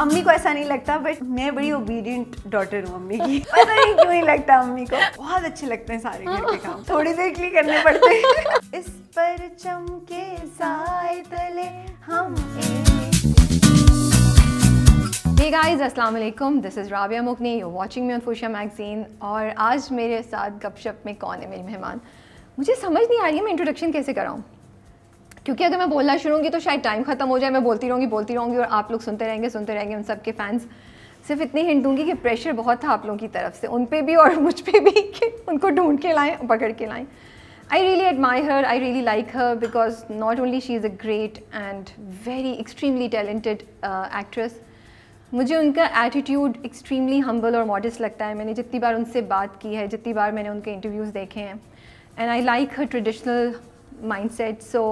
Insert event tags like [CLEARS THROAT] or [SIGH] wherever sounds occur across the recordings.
अम्मी को ऐसा नहीं लगता बट मैं बड़ी ओबीडियंट डॉटर हूँ अम्मी की पता नहीं क्यों नहीं लगता अम्मी को बहुत अच्छे लगते हैं सारे घर के काम थोड़ी देर के लिए करने पड़ते हैं [LAUGHS] इस पर चमके साए तले हम Hey guys, अस्सलाम वालेकुम दिस इज़ राबिया मुकनी you watching me on Fuchsia magazine और आज मेरे साथ गपशप में कौन है मेरी मेहमान मुझे समझ नहीं आ रही है मैं इंट्रोडक्शन कैसे कराऊँ क्योंकि अगर मैं बोलना शुरू होंगी तो शायद टाइम ख़त्म हो जाए मैं बोलती रहूँगी बोलती रहूँगी और आप लोग सुनते रहेंगे सुनते रहेंगे उन सब के फैंस सिर्फ इतनी हिंट दूंगी कि प्रेशर बहुत था आप लोगों की तरफ से उन पर भी और [LAUGHS] मुझ पर भी कि उनको ढूंढ के लाएँ पकड़ के लाएँ I really admire her I really like her because not only she is a great and very extremely talented actress मुझे उनका एटीट्यूड एक्सट्रीमली हम्बल और मॉडस्ट लगता है मैंने जितनी बार उनसे बात की है जितनी बार मैंने उनके इंटरव्यूज़ देखे हैं and I like her traditional mindset so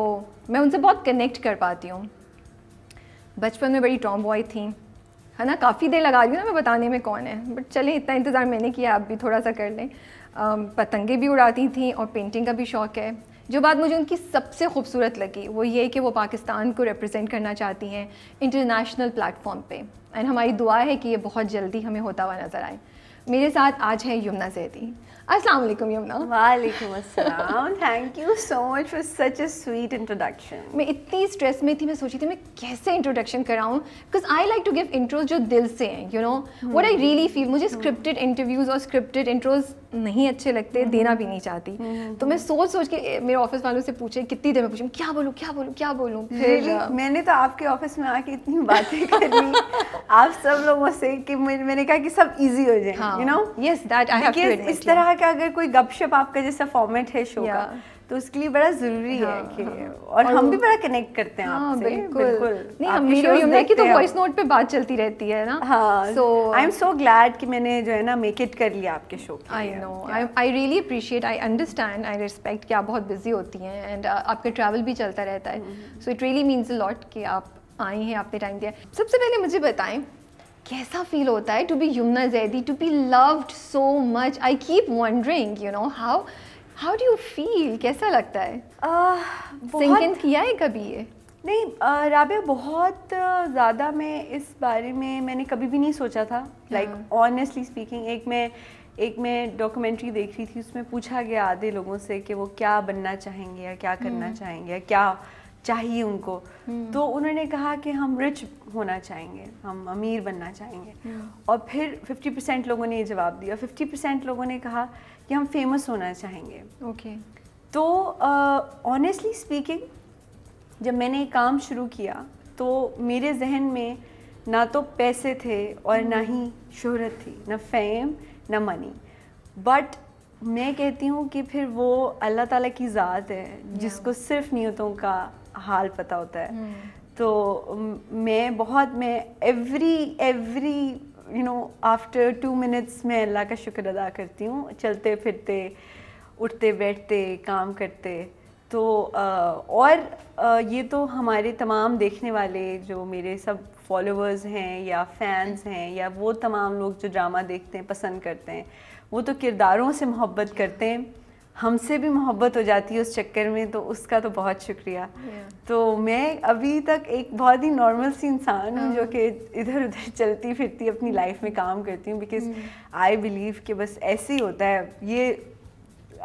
मैं उनसे बहुत कनेक्ट कर पाती हूँ बचपन में बड़ी टॉम बॉय थी है ना काफ़ी देर लगा रही हूँ ना मैं बताने में कौन है बट चलें इतना इंतज़ार मैंने किया आप भी थोड़ा सा कर लें पतंगे भी उड़ाती थी और पेंटिंग का भी शौक़ है जो बात मुझे उनकी सबसे खूबसूरत लगी वो ये कि वो पाकिस्तान को रिप्रेजेंट करना चाहती हैं इंटरनेशनल प्लेटफॉर्म पे एंड हमारी दुआ है कि ये बहुत जल्दी हमें होता हुआ नज़र आए मेरे साथ आज है यमुना जैदी अस्सलाम वालेकुम यमुना वालेकुम अस्सलाम thank you so much for such a sweet introduction मैं इतनी स्ट्रेस में थी मैं सोची थी मैं कैसे इंट्रोडक्शन कराऊं because I like to give intros जो दिल से हैं you know what I really feel मुझे स्क्रिप्टेड इंटरव्यूज और स्क्रिप्टेड इंट्रोज नहीं अच्छे लगते hmm. देना भी नहीं चाहती hmm. तो मैं सोच सोच के मेरे ऑफिस वालों से पूछे कितनी देर में पूछूँ क्या बोलूँ क्या बोलूँ क्या बोलूँ फिर मैंने तो आपके ऑफिस में आके इतनी बातें करी आप सब लोगों से कि मैंने कहा कि सब इजी हो जाए you know yes that I have इस तरह का अगर कोई गपशप आपका जैसा फॉर्मेट है शो का तो उसके लिए बड़ा जरूरी हाँ, है कि हाँ, और, और हम भी बड़ा कनेक्ट करते हैं हाँ, आपसे बिल्कुल, बिल्कुल। नहीं हम वीडियो कि तो वॉइस नोट पे बात चलती रहती है ना हाँ सो आई एम सो ग्लैड कि मैंने जो है ना मेक इट कर लिया आपके शो के I know I really appreciate I understand I respect कि आप बहुत बिजी होती हैं एंड uh, आपका ट्रैवल भी चलता रहता है so it really means a lot कि आप आई हैं आपने टाइम दिया सबसे पहले मुझे बताएं कैसा फील होता है to be Yamuna Zaidi to be loved so much I keep wondering you know how how do you feel कैसा लगता है सिंकिन uh, किया है कभी ये नहीं uh, राबे बहुत ज़्यादा मैं इस बारे में मैंने कभी भी नहीं सोचा था लाइक ऑनेस्टली स्पीकिंग एक मैं एक मैं डॉक्यूमेंट्री देख रही थी उसमें पूछा गया आधे लोगों से कि वो क्या बनना चाहेंगे या क्या करना हम्म। चाहेंगे या क्या चाहिए उनको हम्म। तो उन्होंने कहा कि हम रिच होना चाहेंगे हम अमीर बनना चाहेंगे हम्म। और फिर 50 परसेंट लोगों ने ये जवाब दिया 50 परसेंट लोगों ने कहा कि हम फेमस होना चाहेंगे ओके okay. तो ऑनेस्टली uh, स्पीकिंग जब मैंने काम शुरू किया तो मेरे जहन में ना तो पैसे थे और ना हम्म। ही शोहरत थी ना फेम ना मनी बट मैं कहती हूँ कि फिर वो अल्लाह ताला की ज़ात है जिसको सिर्फ नियतों का हाल पता होता है हम्म। तो मैं बहुत मैं every every you know after two minutes मैं अल्लाह का शुक्र अदा करती हूँ चलते फिरते उठते बैठते काम करते तो आ, और आ, ये तो हमारे तमाम देखने वाले जो मेरे सब फॉलोवर्स हैं या फैंस हैं या वो तमाम लोग जो ड्रामा देखते हैं पसंद करते हैं वो तो किरदारों से मोहब्बत करते हैं हमसे भी मोहब्बत हो जाती है उस चक्कर में तो उसका तो बहुत शुक्रिया yeah. तो मैं अभी तक एक बहुत ही नॉर्मल सी इंसान हूँ जो हाँ। कि इधर उधर [LAUGHS] चलती फिरती अपनी लाइफ में काम करती हूँ बिकॉज आई बिलीव कि बस ऐसे ही होता है ये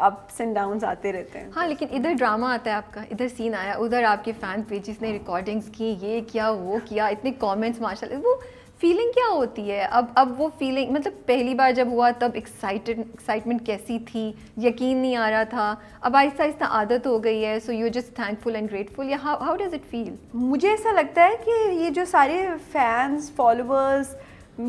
अप्स एंड डाउन आते रहते हैं हाँ लेकिन इधर ड्रामा आता है आपका इधर सीन आया उधर आपके फ़ैन पेजेस ने रिकॉर्डिंग्स की ये किया वो किया इतने कॉमेंट्स माशा वो फीलिंग क्या होती है अब अब वो फीलिंग मतलब पहली बार जब हुआ तब एक्साइटेड एक्साइटमेंट कैसी थी यकीन नहीं आ रहा था अब आहिस्ता आहिस्ता आदत हो गई है so you just thankful and grateful या हाउ डज इट फील मुझे ऐसा लगता है कि ये जो सारे फैंस फॉलोअर्स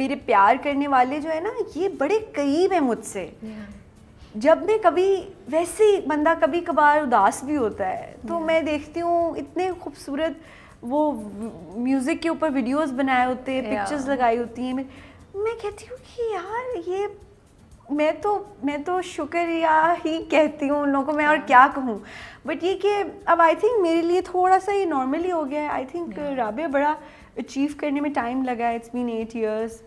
मेरे प्यार करने वाले जो है ना ये बड़े करीब हैं मुझसे yeah. जब मैं कभी वैसे ही बंदा कभी कभार उदास भी होता है तो yeah. मैं देखती हूँ इतने खूबसूरत वो म्यूज़िक के ऊपर वीडियोस बनाए होते हैं पिक्चर्स लगाई होती हैं मैं कहती हूँ कि यार ये मैं तो मैं तो शुक्रिया ही कहती हूँ उन लोगों को मैं और क्या कहूँ बट ये कि अब आई थिंक मेरे लिए थोड़ा सा ये नॉर्मली हो गया है आई थिंक राबिया बड़ा अचीव करने में टाइम लगा है इट्स बीन एट ईयर्स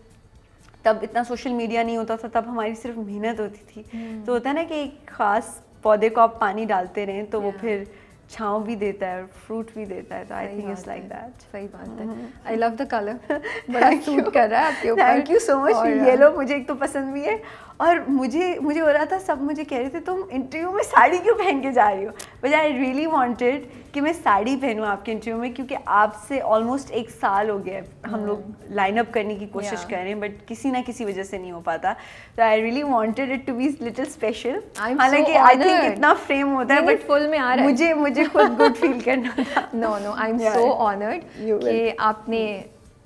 तब इतना सोशल मीडिया नहीं होता था तब हमारी सिर्फ मेहनत होती थी hmm. तो होता है ना कि एक ख़ास पौधे को आप पानी डालते रहें तो वो फिर छाव भी देता है फ्रूट भी देता है तो I think it's like that सही बात है आई लव द कलर बड़ा सूट कर रहा है आपके ऊपर thank you so much yellow मुझे एक तो पसंद भी है और मुझे मुझे हो रहा था सब मुझे कह रहे थे तुम इंटरव्यू में साड़ी क्यों पहन के जा रही हो बट आई रियली वॉन्टेड कि मैं साड़ी पहनूँ आपके इंटरव्यू में क्योंकि आपसे ऑलमोस्ट एक साल हो गया हम hmm. लोग लाइन अप करने की कोशिश कर रहे हैं बट किसी ना किसी वजह से नहीं हो पाता तो I really wanted it to be little special हालांकि आई थिंक इतना फ्रेम होता है बट फुल में आ रहा है मुझे मुझे खुद गुड फील करना था no no I am so honoured कि आपने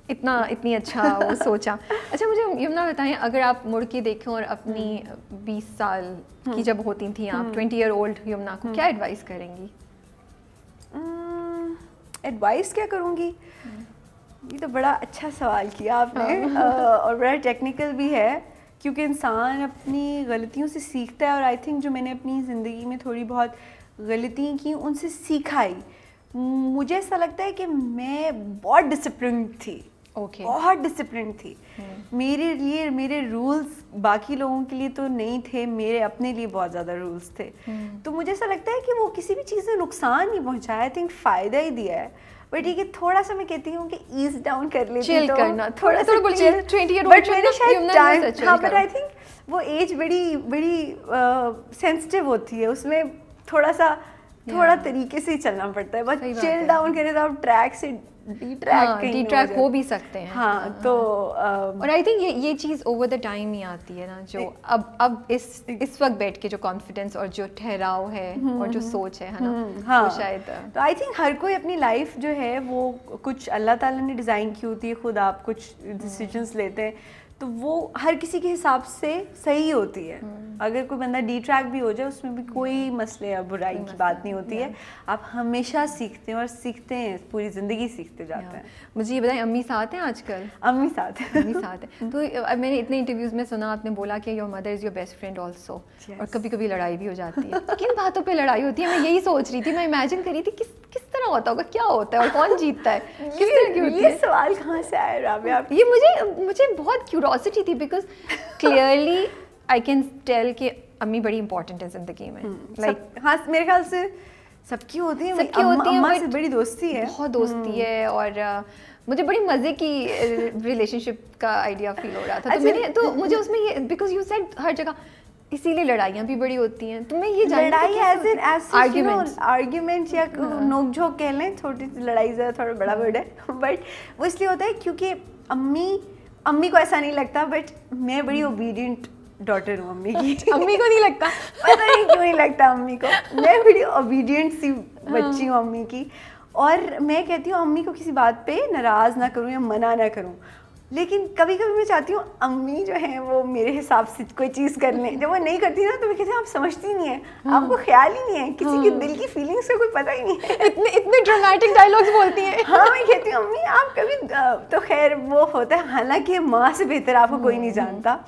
इतना इतनी अच्छा वो [LAUGHS] सोचा अच्छा मुझे यमुना बताएं अगर आप मुड़ के देखें और अपनी हम्म। बीस साल की हम्म। जब होती थी आप hmm. Twenty year old Yamuna को क्या एडवाइस करेंगी एडवाइस क्या करूँगी ये तो बड़ा अच्छा सवाल किया आपने हाँ। और बड़ा टेक्निकल भी है क्योंकि इंसान अपनी गलतियों से सीखता है और आई थिंक जो मैंने अपनी ज़िंदगी में थोड़ी बहुत गलतियाँ की उनसे सीखाई मुझे ऐसा लगता है कि मैं बहुत डिसिप्लिन थी okay. बहुत डिसिप्लिन थी hmm. मेरे लिए मेरे रूल्स बाकी लोगों के लिए तो नहीं थे मेरे अपने लिए बहुत ज़्यादा रूल्स थे hmm. तो मुझे ऐसा लगता है कि वो किसी भी चीज़ ने नुकसान नहीं पहुँचाया आई थिंक फ़ायदा ही दिया है बट ये थोड़ा सा मैं कहती हूँ कि ईज डाउन कर लेती तो, करना थोड़ा सा बट आई थिंक वो एज बड़ी बड़ी सेंसिटिव होती है उसमें थोड़ा सा थोड़ा तरीके से ही चलना पड़ता है बस चिल डाउन करें तो आप ट्रैक से डिट्रैक हाँ, हो भी सकते हैं हाँ, हाँ। तो और आई थिंक ये ये चीज़ ओवर द टाइम ही आती है ना जो अब अब इस इस वक्त बैठ के जो कॉन्फिडेंस और जो ठहराव है हम्म, और जो हम्म, सोच है ना हम्म, हाँ शायद तो आई थिंक हर कोई अपनी लाइफ जो है वो कुछ अल्लाह ताला ने डिज़ाइन की होती है खुद आप कुछ डिसीजंस लेते हैं तो वो हर किसी के हिसाब से सही होती है हम्म। अगर कोई बंदा डी ट्रैक भी हो जाए उसमें भी कोई हम्म। मसले या बुराई की बात नहीं होती है आप हमेशा सीखते हैं और सीखते हैं पूरी ज़िंदगी सीखते जाते हैं मुझे ये बताएं अम्मी साथ हैं आजकल अम्मी साथ हैं अम्मी साथ हैं [LAUGHS] तो मैंने इतने इंटरव्यूज़ में सुना आपने बोला कि your mother is your best friend also और कभी कभी लड़ाई भी हो जाती है तो किन बातों पर लड़ाई होती है मैं यही सोच रही थी मैं इमेजिन करी थी किस किस तरह होता होगा क्या होता है और कौन जीतता है [LAUGHS] किस तरह की सवाल कहाँ से आया ये मुझे मुझे बहुत क्यूरो क्यूरियोसिटी थी because clearly I can tell कि अम्मी बड़ी इंपॉर्टेंट है जिंदगी में लाइक हम्म, like, हाँ मेरे ख्याल से सबकी होती है सबकी होती है से बड़ी दोस्ती है बहुत दोस्ती हम्म। है और मुझे बड़ी मज़े की रिलेशनशिप का आइडिया फील हो रहा था तो अच्छा, मैंने तो हम्म। मुझे उसमें ये बिकॉज यू सेड हर जगह इसीलिए लड़ाइयाँ भी बड़ी होती हैं तो मैं ये लड़ाई एज एन आर्ग्यूमेंट आर्ग्यूमेंट या हाँ। नोकझोंक कह लें छोटी सी लड़ाई ज़्यादा थोड़ा बड़ा वर्ड हाँ। है बट [LAUGHS] वो इसलिए होता है क्योंकि अम्मी अम्मी को ऐसा नहीं लगता बट मैं बड़ी ओबीडियंट डॉटर हूँ अम्मी की [LAUGHS] अम्मी को नहीं लगता [LAUGHS] पता नहीं क्यों नहीं लगता अम्मी को मैं बड़ी ओबीडियंट सी बच्ची हूँ हाँ। अम्मी की और मैं कहती हूँ अम्मी को किसी बात पे नाराज़ ना करूँ या मना ना करूँ लेकिन कभी कभी मैं चाहती हूँ अम्मी जो है वो मेरे हिसाब से कोई चीज़ कर लें जब वो नहीं करती ना तो मैं कहती आप समझती नहीं है हम्म। आपको ख्याल ही नहीं है किसी के हाँ। दिल की फीलिंग्स का कोई पता ही नहीं है इतने इतने ड्रामेटिक डायलॉग्स बोलती हैं हाँ मैं कहती हूँ अम्मी आप कभी तो खैर वो होता है हालांकि माँ से बेहतर आपको कोई नहीं हम्म। जानता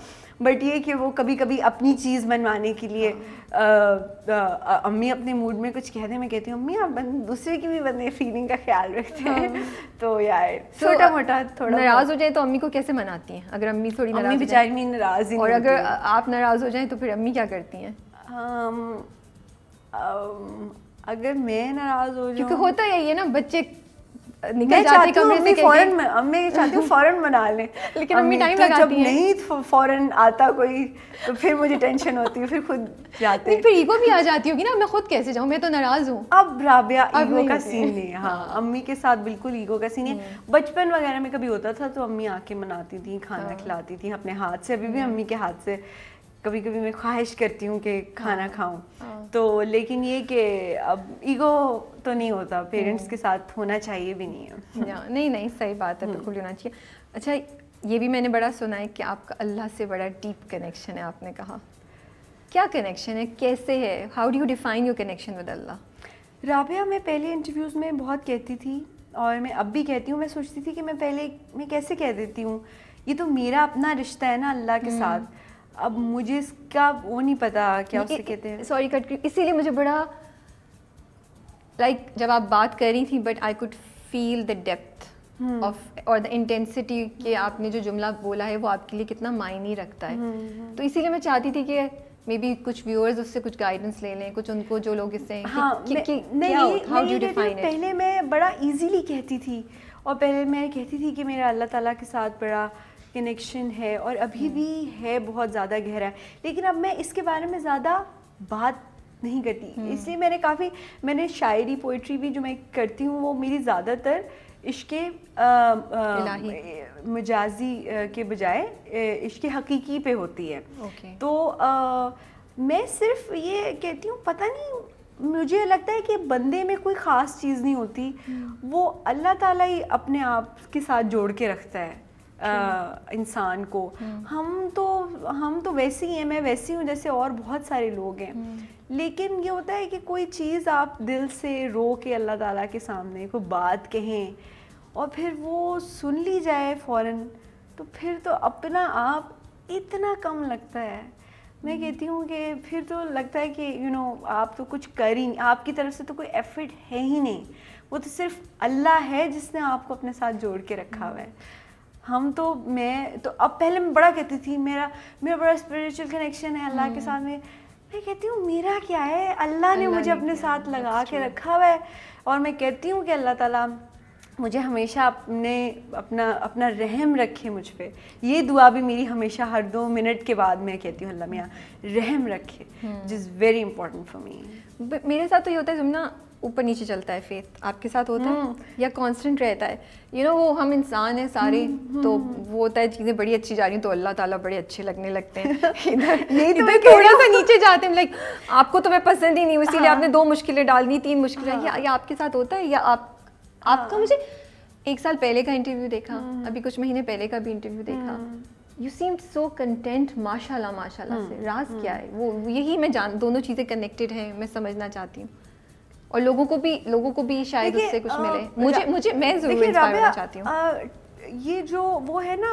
बट ये कि वो कभी कभी अपनी चीज़ बनवाने के लिए हाँ। अम्मी अपने मूड में कुछ कहते मैं कहती हूँ अम्मी आप बन, दूसरे की भी बंदे फीलिंग का ख्याल रखते हैं हाँ। तो यार छोटा मोटा थोड़ा नाराज़ हो जाए तो अम्मी को कैसे मनाती हैं अगर अम्मी थोड़ी अम्मी बेचारी नहीं नाराज़ और अगर आप नाराज़ हो जाएँ तो फिर अम्मी क्या करती हैं अगर मैं नाराज़ हो जाऊँ क्योंकि होता है ये ना बच्चे निकल जाती कमरे से फॉरन चाहती हूँ फॉरन बना लें [LAUGHS] लेकिन अम्मी टाइम लगाती जब नहीं फॉरन आता कोई तो फिर मुझे टेंशन होती है फिर खुद जाते फिर ईगो भी आ जाती होगी ना मैं खुद कैसे जाऊँ मैं तो नाराज़ हूँ अब राबिया ईगो का सीन नहीं है हाँ, हाँ अम्मी के साथ बिल्कुल ईगो का सीन है हम्म। बचपन वगैरह में कभी होता था तो अम्मी आके मनाती थी खाना हाँ। खिलाती थी अपने हाथ से अभी भी हम्म। अम्मी के हाथ से कभी कभी मैं ख्वाहिश करती हूँ कि खाना हाँ। खाऊं हाँ। तो लेकिन ये कि अब ईगो तो नहीं होता पेरेंट्स हम्म। के साथ होना चाहिए भी नहीं है [LAUGHS] नहीं नहीं सही बात है हम्म। बिल्कुल होना चाहिए अच्छा ये भी मैंने बड़ा सुना है कि आपका अल्लाह से बड़ा डीप कनेक्शन है आपने कहा क्या कनेक्शन है कैसे है how do you define your connection with Allah Rabia मैं पहले इंटरव्यूज़ में बहुत कहती थी और मैं अब भी कहती हूँ मैं सोचती थी कि मैं पहले मैं कैसे कह देती हूँ ये तो मेरा अपना रिश्ता है ना अल्लाह के हम्म। साथ अब मुझे इसका वो नहीं पता क्या उसे कहते हैं सॉरी कट इसीलिए मुझे बड़ा लाइक like, जब आप बात कर रही थी but I could feel the depth of और द इंटेंसिटी के आपने जो जुमला बोला है वो आपके लिए कितना मायने रखता है hmm. तो इसीलिए मैं चाहती थी कि मे बी कुछ व्यूअर्स उससे कुछ गाइडेंस ले लें कुछ उनको जो लोग इससे हाँ, नहीं, नहीं, पहले मैं बड़ा इजीली कहती थी और पहले मैं कहती थी कि मेरा अल्लाह ताला के साथ बड़ा कनेक्शन है और अभी hmm. भी है बहुत ज़्यादा गहरा है लेकिन अब मैं इसके बारे में ज़्यादा बात नहीं करती hmm. इसलिए मैंने काफ़ी मैंने शायरी पोइट्री भी जो मैं करती हूँ वो मेरी ज़्यादातर इश्क मजाजी के बजाय इश्क हकीकी पे होती है okay. तो आ, मैं सिर्फ ये कहती हूँ पता नहीं मुझे लगता है कि बंदे में कोई ख़ास चीज़ नहीं होती hmm. वो अल्लाह ताला ही अपने आप के साथ जोड़ के रखता है इंसान को हम्म। हम तो हम तो वैसी ही हैं मैं वैसी हूँ जैसे और बहुत सारे लोग हैं हम्म। लेकिन ये होता है कि कोई चीज़ आप दिल से रो के अल्लाह ताला के सामने कोई बात कहें और फिर वो सुन ली जाए फ़ौर तो फिर तो अपना आप इतना कम लगता है मैं हम्म। कहती हूँ कि फिर तो लगता है कि यू you नो know, आप तो कुछ कर ही आपकी तरफ से तो कोई एफर्ट है ही नहीं वो तो सिर्फ अल्लाह है जिसने आपको अपने साथ जोड़ के रखा हुआ है हम तो मैं तो अब पहले मैं बड़ा कहती थी मेरा मेरा बड़ा स्पिरिचुअल कनेक्शन है अल्लाह के हम्म। साथ में मैं कहती हूँ मेरा क्या है अल्लाह ने मुझे अपने साथ लगा के रखा हुआ है और मैं कहती हूँ कि अल्लाह ताला मुझे हमेशा अपने अपना अपना रहम रखे मुझ पर ये दुआ भी मेरी हमेशा हर दो मिनट के बाद मैं कहती हूँ अल्लाह मियाँ रहम रखे जिस वेरी इंपॉर्टेंट फॉर मी मेरे साथ तो ये होता है जुमना ऊपर नीचे चलता है फेथ आपके साथ होता है हम्म। या कांस्टेंट रहता है यू you नो know, वो हम इंसान हैं सारे हम्म, हम्म, तो वो होता है चीज़ें बड़ी अच्छी जा रही हैं तो अल्लाह ताला बड़े अच्छे लगने लगते हैं [LAUGHS] इधर [LAUGHS] तो इधर थोड़ा सा नीचे जाते हैं लाइक आपको तो मैं पसंद ही नहीं हूँ इसीलिए हाँ। आपने दो मुश्किलें डाल दी तीन मुश्किलें हाँ। या आपके साथ होता है या आप आपका हाँ। मुझे एक साल पहले का इंटरव्यू देखा अभी कुछ महीने पहले का भी इंटरव्यू देखा यू सीम सो कंटेंट माशाल्लाह माशाल्लाह से राज क्या है वो यही मैं जान दोनों चीज़ें कनेक्टेड हैं मैं समझना चाहती हूँ और लोगों को भी लोगों को भी शायद उससे कुछ मिले अच्छा, मुझे मुझे मैं जरूर इंस्पायर चाहती हूँ ये जो वो है ना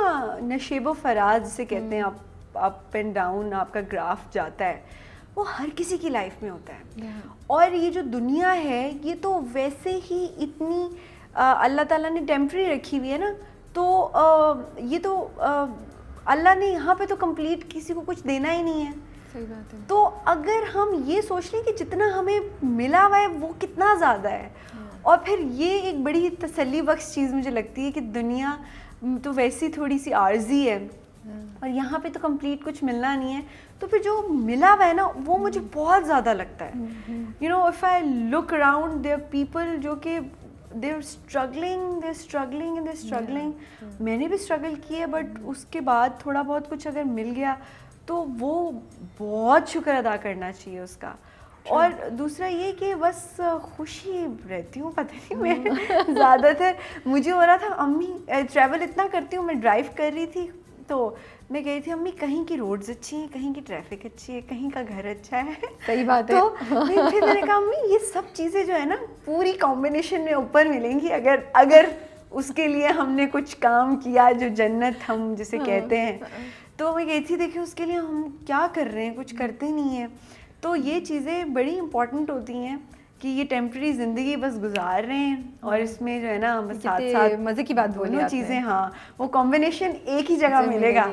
नशेब फराज से कहते हैं आप हम्म। अप एंड डाउन आपका ग्राफ जाता है वो हर किसी की लाइफ में होता है और ये जो दुनिया है ये तो वैसे ही इतनी अल्लाह ताला ने टेम्प्रेरी रखी हुई है ना तो आ, ये तो अल्लाह ने यहाँ पे तो कंप्लीट किसी को कुछ देना ही नहीं है सही बात है तो अगर हम ये सोच लें कि जितना हमें मिला हुआ है वो कितना ज़्यादा है हाँ। और फिर ये एक बड़ी तसली बख्श चीज़ मुझे लगती है कि दुनिया तो वैसी थोड़ी सी आर्जी है हाँ। और यहाँ पे तो कंप्लीट कुछ मिलना नहीं है तो फिर जो मिला हुआ है ना वो मुझे हम्म। बहुत ज़्यादा लगता है you know if I look around there people जो कि there struggling there struggling there struggling मैंने भी स्ट्रगल की है बट हम्म। उसके बाद थोड़ा बहुत कुछ अगर मिल गया तो वो बहुत शुक्र अदा करना चाहिए उसका और दूसरा ये कि बस खुशी रहती हूँ पता नहीं मैं हम्म। [LAUGHS] ज़्यादातर मुझे हो रहा था अम्मी ट्रैवल इतना करती हूँ मैं ड्राइव कर रही थी तो मैं कह रही थी अम्मी कहीं की रोड्स अच्छी हैं कहीं की ट्रैफिक अच्छी है कहीं का घर अच्छा है सही बात है तो फिर मैंने कहा अम्मी ये सब चीज़ें जो है ना पूरी कॉम्बिनेशन में ऊपर मिलेंगी अगर अगर उसके लिए हमने कुछ काम किया जो जन्नत हम जिसे हाँ, कहते हैं हाँ। तो मैं गई थी देखिए उसके लिए हम क्या कर रहे हैं कुछ करते नहीं हैं तो ये चीज़ें बड़ी इंपॉर्टेंट होती हैं कि ये टेम्प्रेरी ज़िंदगी बस गुजार रहे हैं और इसमें जो है ना बस साथ साथ मज़े की बात बोली चीज़ें हाँ वो कॉम्बिनेशन एक ही जगह मिलेगा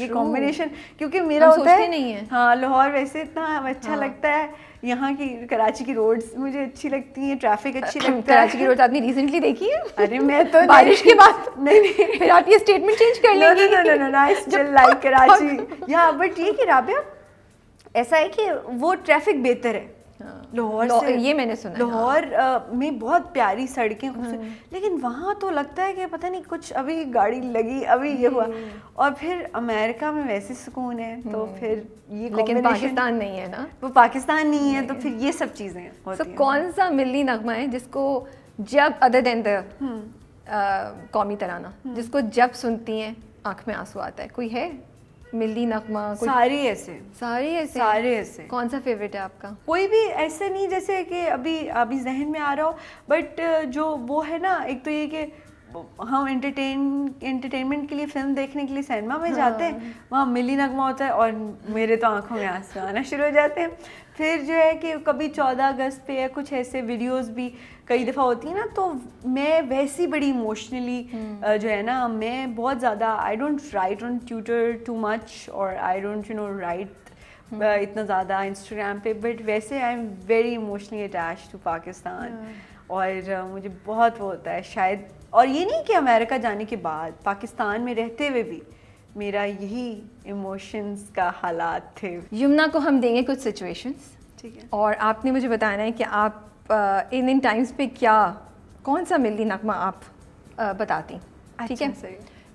ये कॉम्बिनेशन क्योंकि मेरा होता है नहीं है हाँ लाहौर वैसे इतना अच्छा हाँ, लगता है यहाँ की कराची की रोड्स मुझे अच्छी लगती हैं ट्रैफिक अच्छी लगती है कराची की रोड आपने रिसेंटली देखी है अरे मैं तो [LAUGHS] बारिश के बाद [LAUGHS] नहीं फिर आप ये स्टेटमेंट चेंज कर लेंगे no no no no I still like Karachi या बट ये कि राबिया ऐसा है कि वो ट्रैफिक बेहतर है हाँ। लाहौर ये मैंने सुना लाहौर हाँ। में बहुत प्यारी सड़कें हाँ। लेकिन वहाँ तो लगता है कि पता नहीं कुछ अभी गाड़ी लगी अभी ये हुआ और फिर अमेरिका में वैसे सुकून है तो हम्म। फिर ये लेकिन पाकिस्तान नहीं है ना वो पाकिस्तान नहीं है तो फिर ये सब चीज़ें तो कौन सा मिली नगमा है जिसको जब हम्म। अदर दिन कौमी तराना हम्म। जिसको जब सुनती हैं आँख में आंसू आता है कोई है मिली नगमा सारी ऐसे सारी ऐसे सारे ऐसे कौन सा फेवरेट है आपका कोई भी ऐसे नहीं जैसे कि अभी अभी जहन में आ रहा हो बट जो वो है ना एक तो ये कि हम एंटरटेन एंटरटेनमेंट के लिए फिल्म देखने के लिए सिनेमा में हाँ। जाते हैं हाँ। वहाँ मिली नगमा होता है और मेरे तो आंखों में आंसू आना शुरू हो जाते हैं फिर जो है कि कभी चौदह अगस्त पे या कुछ ऐसे वीडियोस भी कई दफ़ा होती है ना तो मैं वैसी बड़ी इमोशनली हम्म। जो है ना मैं बहुत ज़्यादा I don't write on Twitter too much और I don't you know write इतना ज़्यादा इंस्टाग्राम पे बट वैसे I am very emotionally attach to Pakistan और मुझे बहुत वो होता है शायद और ये नहीं कि अमेरिका जाने के बाद पाकिस्तान में रहते हुए भी मेरा यही इमोशंस का हालात थे यमुना को हम देंगे कुछ सिचुएशंस ठीक है और आपने मुझे बताना है कि आप इन इन टाइम्स पे क्या कौन सा मिली नगमा आप बताती ठीक अच्छा, है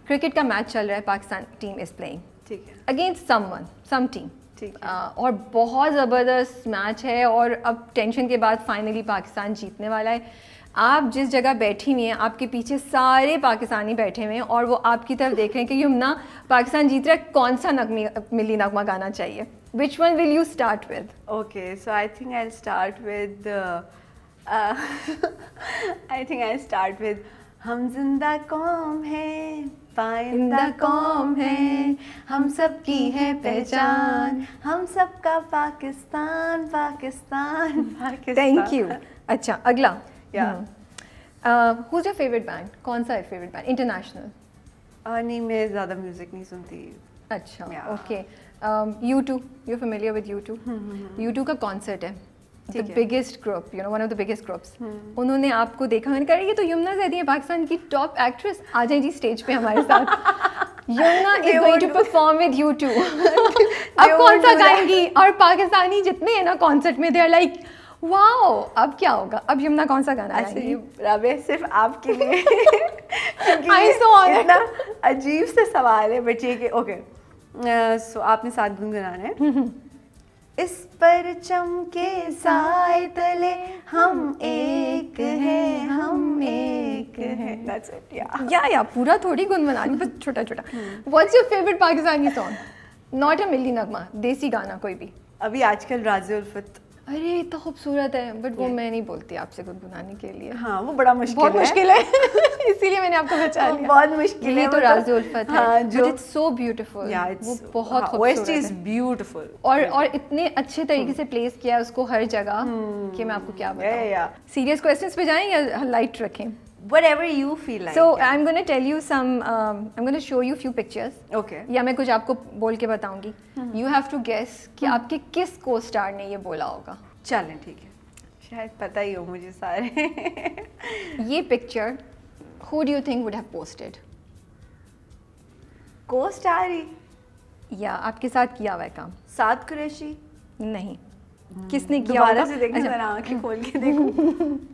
क्रिकेट का मैच चल रहा है पाकिस्तान टीम इज़ प्लेइंग ठीक है अगेंस्ट समवन सम टीम ठीक और बहुत ज़बरदस्त मैच है और अब टेंशन के बाद फाइनली पाकिस्तान जीतने वाला है आप जिस जगह बैठी हुई हैं आपके पीछे सारे पाकिस्तानी बैठे हुए हैं और वो आपकी तरफ देख रहे हैं कि यमुना पाकिस्तान जीत रहा है कौन सा नगमी मिली नगमा गाना चाहिए which one will you start with okay so I think I start with I think I start with हम जिंदा कौम है पाइंदा कौम है हम सब की है पहचान हम सब का पाकिस्तान पाकिस्तान [LAUGHS] पाकिस्तान थैंक यू अच्छा अगला हुज योर फेवरेट बैंड कौन सा है फेवरेट बैंड इंटरनेशनल नहीं मैं ज़्यादा म्यूज़िक नहीं सुनती अच्छा okay U2 you familiar with U2 U2 का कॉन्सर्ट है the biggest group you know one of the biggest groups उन्होंने आपको देखा मैंने कहा ये तो यमुना जैदी है पाकिस्तान की टॉप एक्ट्रेस आ जाए जी स्टेज पे हमारे साथ [LAUGHS] Yumna is going to perform with U2 अब कौन सा गाएंगी और पाकिस्तानी जितने हैं ना कॉन्सर्ट में दे आर लाइक वाओ अब क्या होगा अब यमुना कौन सा गाना राबे अच्छा, सिर्फ आपके लिए आई [LAUGHS] इतना अजीब से सवाल है बच्चे के ओके सो आपने सात गुनगुनाना है हम्म, हम्म। इस पर चमके साय तले हम एक हैं हम एक हैं या या पूरा थोड़ी गुनगुनानी बस छोटा छोटा what's your favourite Pakistani song not a मिली नगमा देसी गाना कोई भी अभी आजकल राजी उल्फत अरे इतना तो खूबसूरत है बट वो मैं नहीं बोलती आपसे गुद बनाने के लिए हाँ वो बड़ा मुश्किल बहुत है। मुश्किल है [LAUGHS] इसीलिए मैंने आपको बचा हाँ, लिया बहुत मुश्किल है तो मतलब, राजी उल्फत है हाँ, जो इट्स सो ब्यूटीफुल वो बहुत हाँ, खूबसूरत इज ब्यूटीफुल और और इतने अच्छे तरीके hmm. से प्लेस किया उसको हर जगह कि मैं आपको क्या बताऊं सीरियस क्वेश्चंस पे जाएं या लाइट रखें whatever you feel like. So yeah. I'm going to tell you some. Um, I'm going to show you few pictures. Okay. या मैं कुछ आपको बोल के बताऊंगी. You have to guess कि आपके किस co-star ने ये बोला होगा. चलें ठीक है. शायद पता ही हो मुझे सारे. ये picture, who do you think would have posted? Co-star ही. या आपके साथ किया हुआ है काम. साथ कुरैशी? नहीं. किसने किया होगा? दोबारा से देखने अच्छा. आंखें खोल के देखो.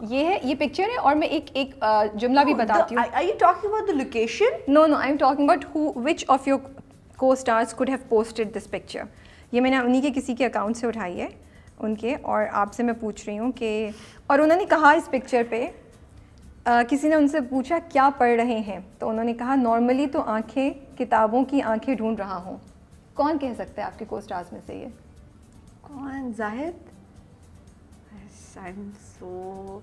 हाँ। ये है ये पिक्चर है और मैं एक एक जुमला भी बताती हूँ I you talking about the location no no I am talking about who which of your costars could have posted this picture ये मैंने उन्हीं के किसी के अकाउंट से उठाई है उनके और आपसे मैं पूछ रही हूँ कि और उन्होंने कहा इस पिक्चर पे आ, किसी ने उनसे पूछा क्या पढ़ रहे हैं तो उन्होंने कहा नॉर्मली तो आंखें किताबों की आंखें ढूंढ रहा हूँ कौन कह सकता है आपके को स्टार्स में से ये कौन जाहिर आई एम सो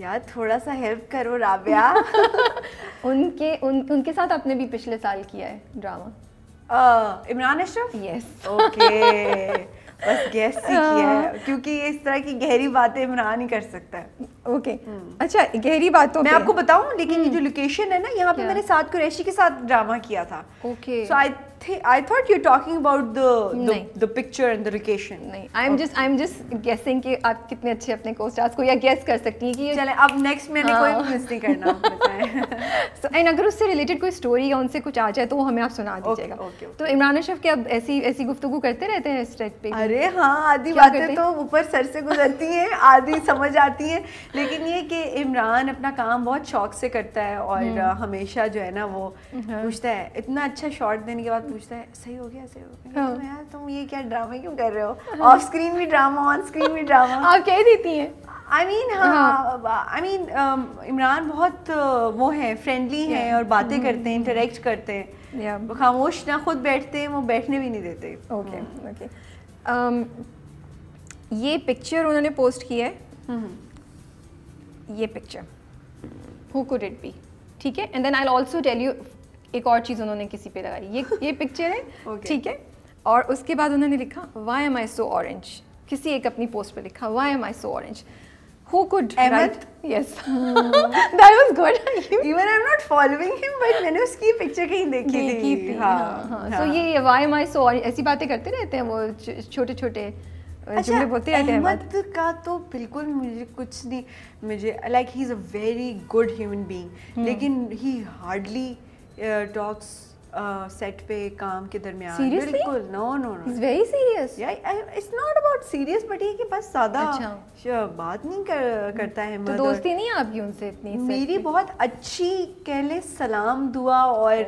यार थोड़ा सा हेल्प करो राबिया [LAUGHS] उनके उन उनके साथ आपने भी पिछले साल किया है drama Imran Ashraf yes okay बस गेस ही किया है क्योंकि इस तरह की गहरी बातें इमरान ही कर सकता है ओके okay. हम्म। अच्छा गहरी बातों मैं आपको बताऊं लेकिन ये जो लोकेशन हम्म। है ना यहाँ पे मैंने साथ कुरैशी के साथ ड्रामा किया था ओके सो आई थे I thought you talking about the the picture and the location नहीं I am just I am just guessing कि आप कितने अच्छे अपने को स्टार्स को या गेस कर सकती हैं कि चलें अब नेक्स्ट मैंने कोई मिस हाँ। नहीं करना सो [LAUGHS] एंड अगर उससे रिलेटेड कोई स्टोरी या उनसे कुछ आ जाए तो वो हमें आप सुना दीजिएगा तो इमरान अशफ के अब ऐसी ऐसी गुफ्तगू करते रहते हैं इस स्टेज पे अरे हां आधी बातें तो ऊपर सर से गुजरती हैं आधी समझ आती हैं लेकिन ये कि इमरान अपना काम बहुत शौक से करता है और हम्म। हमेशा जो है ना वो हम्म। पूछता है इतना अच्छा शॉट देने के बाद पूछता है सही हो गया सही हो गया तो हाँ। यार तुम ये क्या ड्रामा क्यों कर रहे हो ऑफ हाँ। स्क्रीन भी ड्रामा ऑन स्क्रीन भी ड्रामा [LAUGHS] आप कह देती हैं आई मीन हाँ आई हाँ। मीन um, इमरान बहुत uh, वो है फ्रेंडली है और बातें mm-hmm, करते हैं इंटरेक्ट mm-hmm। करते हैं खामोश ना खुद बैठते हैं वो बैठने भी नहीं देते ओके ओके mm. um, ये पिक्चर उन्होंने पोस्ट की है mm-hmm. ये picture who could it be ठीक है and then I also tell you एक और चीज़ उन्होंने किसी पे लगाई ये ये पिक्चर है [LAUGHS] ठीक okay. है और उसके बाद उन्होंने लिखा why am I so orange किसी एक अपनी पोस्ट पे लिखा why am I so orange who could Emmett? write yes [LAUGHS] that was good even i'm not following him but मैंने उसकी पिक्चर कहीं देखी थी देखी थी हाँ हाँ, हाँ।, हाँ। so ये why am I so ऐसी बातें करते रहते हैं वो छोटे छोटे अच्छा, जुमले बोलते रहते हैं अहमद का तो बिल्कुल मुझे कुछ नहीं मुझे like he is a very good human being लेकिन he hardly talks uh, set uh, पे काम के दरमियान बिल्कुल no no no it's very serious it's not about serious but ये कि बस सादा अच्छा। बात नहीं कर, करता है तो दोस्ती नहीं आपकी उनसे इतनी मेरी बहुत अच्छी कह ले सलाम दुआ और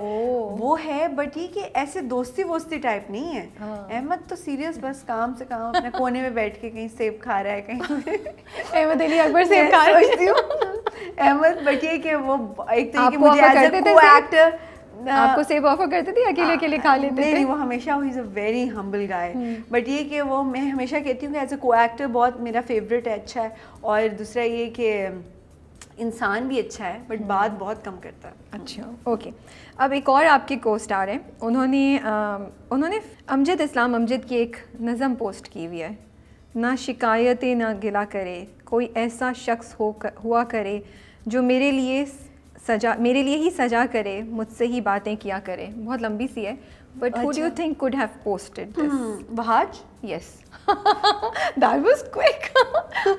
वो है बट ये कि ऐसे दोस्ती वोस्ती टाइप नहीं है हाँ। अहमद तो सीरियस बस काम से काम अपने कोने में बैठ के कहीं सेब खा रहा है कहीं [LAUGHS] अहमद अली अकबर सेब खा रही हूँ अहमद बटिए के वो एक तरीके मुझे एज अ एक्टर आपको सेव ऑफर करते थे uh, अकेले अकेले खा लेते नहीं, थे नहीं वो हमेशा ही is a very humble guy but ये कि वो मैं हमेशा कहती हूँ कि एज अ को एक्टर बहुत मेरा फेवरेट है अच्छा है और दूसरा ये कि इंसान भी अच्छा है बट हम्म। बात बहुत कम करता है अच्छा ओके अब एक और आपके को स्टार हैं उन्होंने आ, उन्होंने अमजद इस्लाम अमजद की एक नज़म पोस्ट की हुई है ना शिकायतें ना गिला करे कोई ऐसा शख्स हो कर, हुआ करे जो मेरे लिए सजा मेरे लिए ही सजा करे मुझसे ही बातें किया करे बहुत लंबी सी है but who do think could have posted Wahaj yes that was quick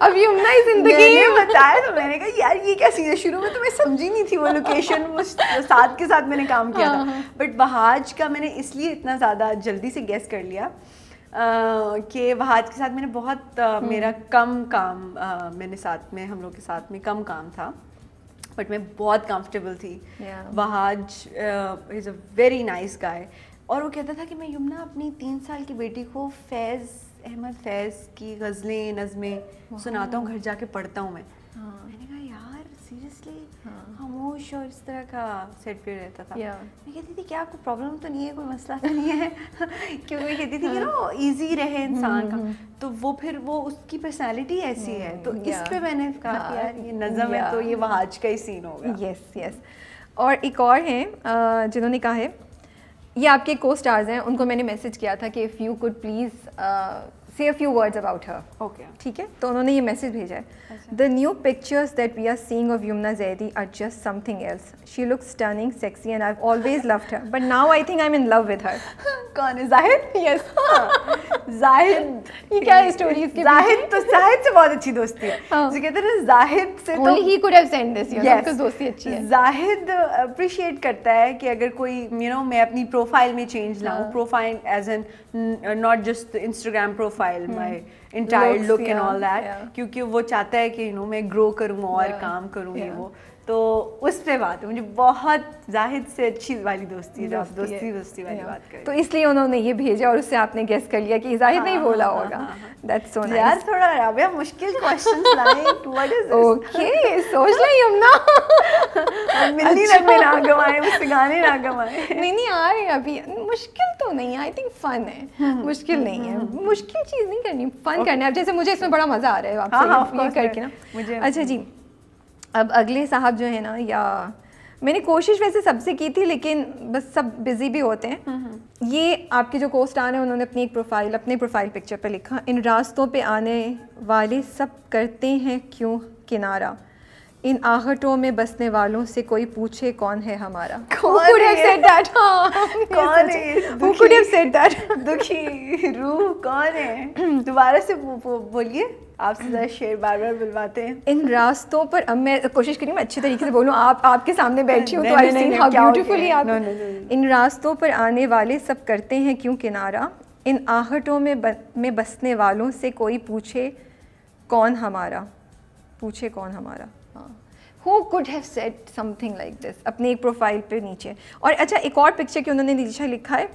अब ये उम्ना जिंदगी ये बताया तो मैंने कहा यार ये क्या सीधे है शुरू में तो मैं समझी नहीं थी वो लोकेशन साथ के साथ मैंने काम किया था बट हाँ, हाँ। बहाज का मैंने इसलिए इतना ज़्यादा जल्दी से गेस कर लिया कि वहाज के साथ मैंने बहुत मेरा हम्म। कम काम मैंने साथ में हम लोग के साथ में कम काम था बट मैं बहुत कंफर्टेबल थी Wahaj Wahaj is a very nice guy और वो कहता था कि मैं यमुना अपनी तीन साल की बेटी को फैज़ अहमद फैज़ की गज़लें नज़में सुनाता हूँ घर जाके पढ़ता हूँ मैं हाँ। खामोश और इस तरह का सेट पे रहता था yeah. मैं कहती थी क्या आपको प्रॉब्लम तो नहीं है कोई मसला तो नहीं है [LAUGHS] क्योंकि मैं कहती थी कि हाँ। ना ईजी रहे इंसान हम्म, का हम्म, हम्म। तो वो फिर वो उसकी पर्सनैलिटी ऐसी है तो इस पे मैंने कहा हाँ, यार ये नज़म है तो ये वहाज का ही सीन होगा यस यस और एक और हैं जिन्होंने कहा है ये आपके को स्टार्स हैं उनको मैंने मैसेज किया था कि if you could please say few words about her okay ठीक है तो उन्होंने ये मैसेज भेजा है the new pictures that we are seeing of Yumna Zaidi are just something else she looks turning sexy and I always loved her but now I think I am in love with her कौन है जाहिद [LAUGHS] हाँ। तो- appreciate हाँ। तो- करता है कि अगर कोई यू नो मैं अपनी प्रोफाइल में चेंज लाऊं profile as an not just Instagram profile profile my entire look in all that क्योंकि वो चाहता है कि यू नो मैं ग्रो करूँ और काम करूँ वो तो उस पे बात है मुझे बहुत जाहिद से अच्छी वाली दोस्ती है दोस्ती दोस्ती, दोस्ती वाली बात करें तो इसलिए उन्होंने ये भेजा और उससे आपने गेस कर लिया कि हाँ, जाहिद हाँ, नहीं बोला हाँ, होगा दैट्स सो नाइस यार थोड़ा राबिया मुश्किल क्वेश्चन लाए व्हाट इज ओके सोच ली हम ना मिलनी रंग में ना अच्छा। गवाएं उससे गाने ना गवाएं नहीं नहीं आए अभी मुश्किल तो नहीं आई थिंक फन है हम्म, मुश्किल हम्म, नहीं है हम्म, मुश्किल चीज़ नहीं करनी फन करना है जैसे मुझे इसमें बड़ा मज़ा आ रहा है आपसे हाँ, हाँ, करके ना अच्छा जी अब अगले साहब जो है ना या मैंने कोशिश वैसे सबसे की थी लेकिन बस सब बिजी भी होते हैं हम्म, हम्म। ये आपके जो कोस्ट आने हैं उन्होंने अपनी एक प्रोफाइल अपने प्रोफाइल पिक्चर पर लिखा इन रास्तों पे आने वाले सब करते हैं क्यों किनारा इन आहटों में बसने वालों से कोई पूछे कौन है हमारा कौन हाँ, [LAUGHS] है है दुखी रूह कौन है [CLEARS THROAT] दोबारा से बोलिए आपसे ज़्यादा शेर बार बार बुलवाते हैं इन रास्तों पर अब मैं कोशिश करी मैं अच्छे तरीके से बोलूँ आप आपके सामने बैठी हूँ तो आई सीन हाउ ब्यूटीफुली आप इन रास्तों पर आने वाले सब करते हैं क्यों किनारा इन आहटों में ब, में बसने वालों से कोई पूछे कौन हमारा पूछे कौन हमारा who could have set something like this अपने एक प्रोफाइल पे नीचे और अच्छा एक और पिक्चर की उन्होंने नीचे लिखा है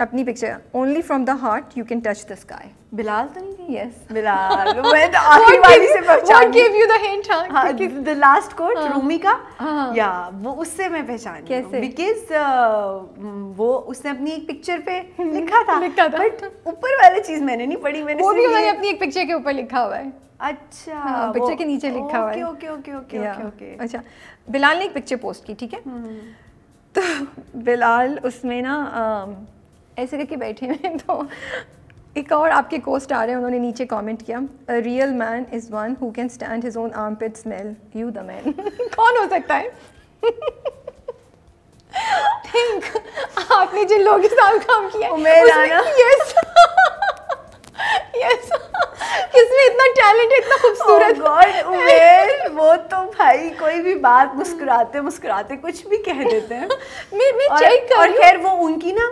अपनी picture only from the heart you can touch the sky Bilal तो नहीं थी यस बिलाल [LAUGHS] मैं तो आखिरी वाली से पहचान गिव यू द हिंट हां द लास्ट कोट रूमी का या हाँ. वो उससे मैं पहचान कैसे बिकॉज uh, mm, वो उसने अपनी एक पिक्चर पे हम्म, लिखा था लिखा था बट ऊपर वाली चीज मैंने नहीं पढ़ी मैंने वो भी उन्होंने अपनी एक पिक्चर के ऊपर लिखा हुआ है अच्छा हाँ, पिक्चर के नीचे लिखा हुआ है okay okay okay okay okay अच्छा बिलाल ने एक पिक्चर पोस्ट की ठीक है हम्म। तो बिलाल उसमें ना ऐसे करके बैठे हुए तो एक और आपके को स्टार हैं उन्होंने नीचे कमेंट किया a real man is one who can stand his own armpit smell you the man कौन हो सकता है थिंक आपने जिन लोगों के साथ काम किया उमेर राणा यस यस किसमें इतना टैलेंट इतना खूबसूरत गॉड oh उमेर [LAUGHS] वो तो भाई कोई भी बात मुस्कुराते मुस्कुराते कुछ भी कह देते हैं मैं मैं चेक कर और खैर वो उनकी ना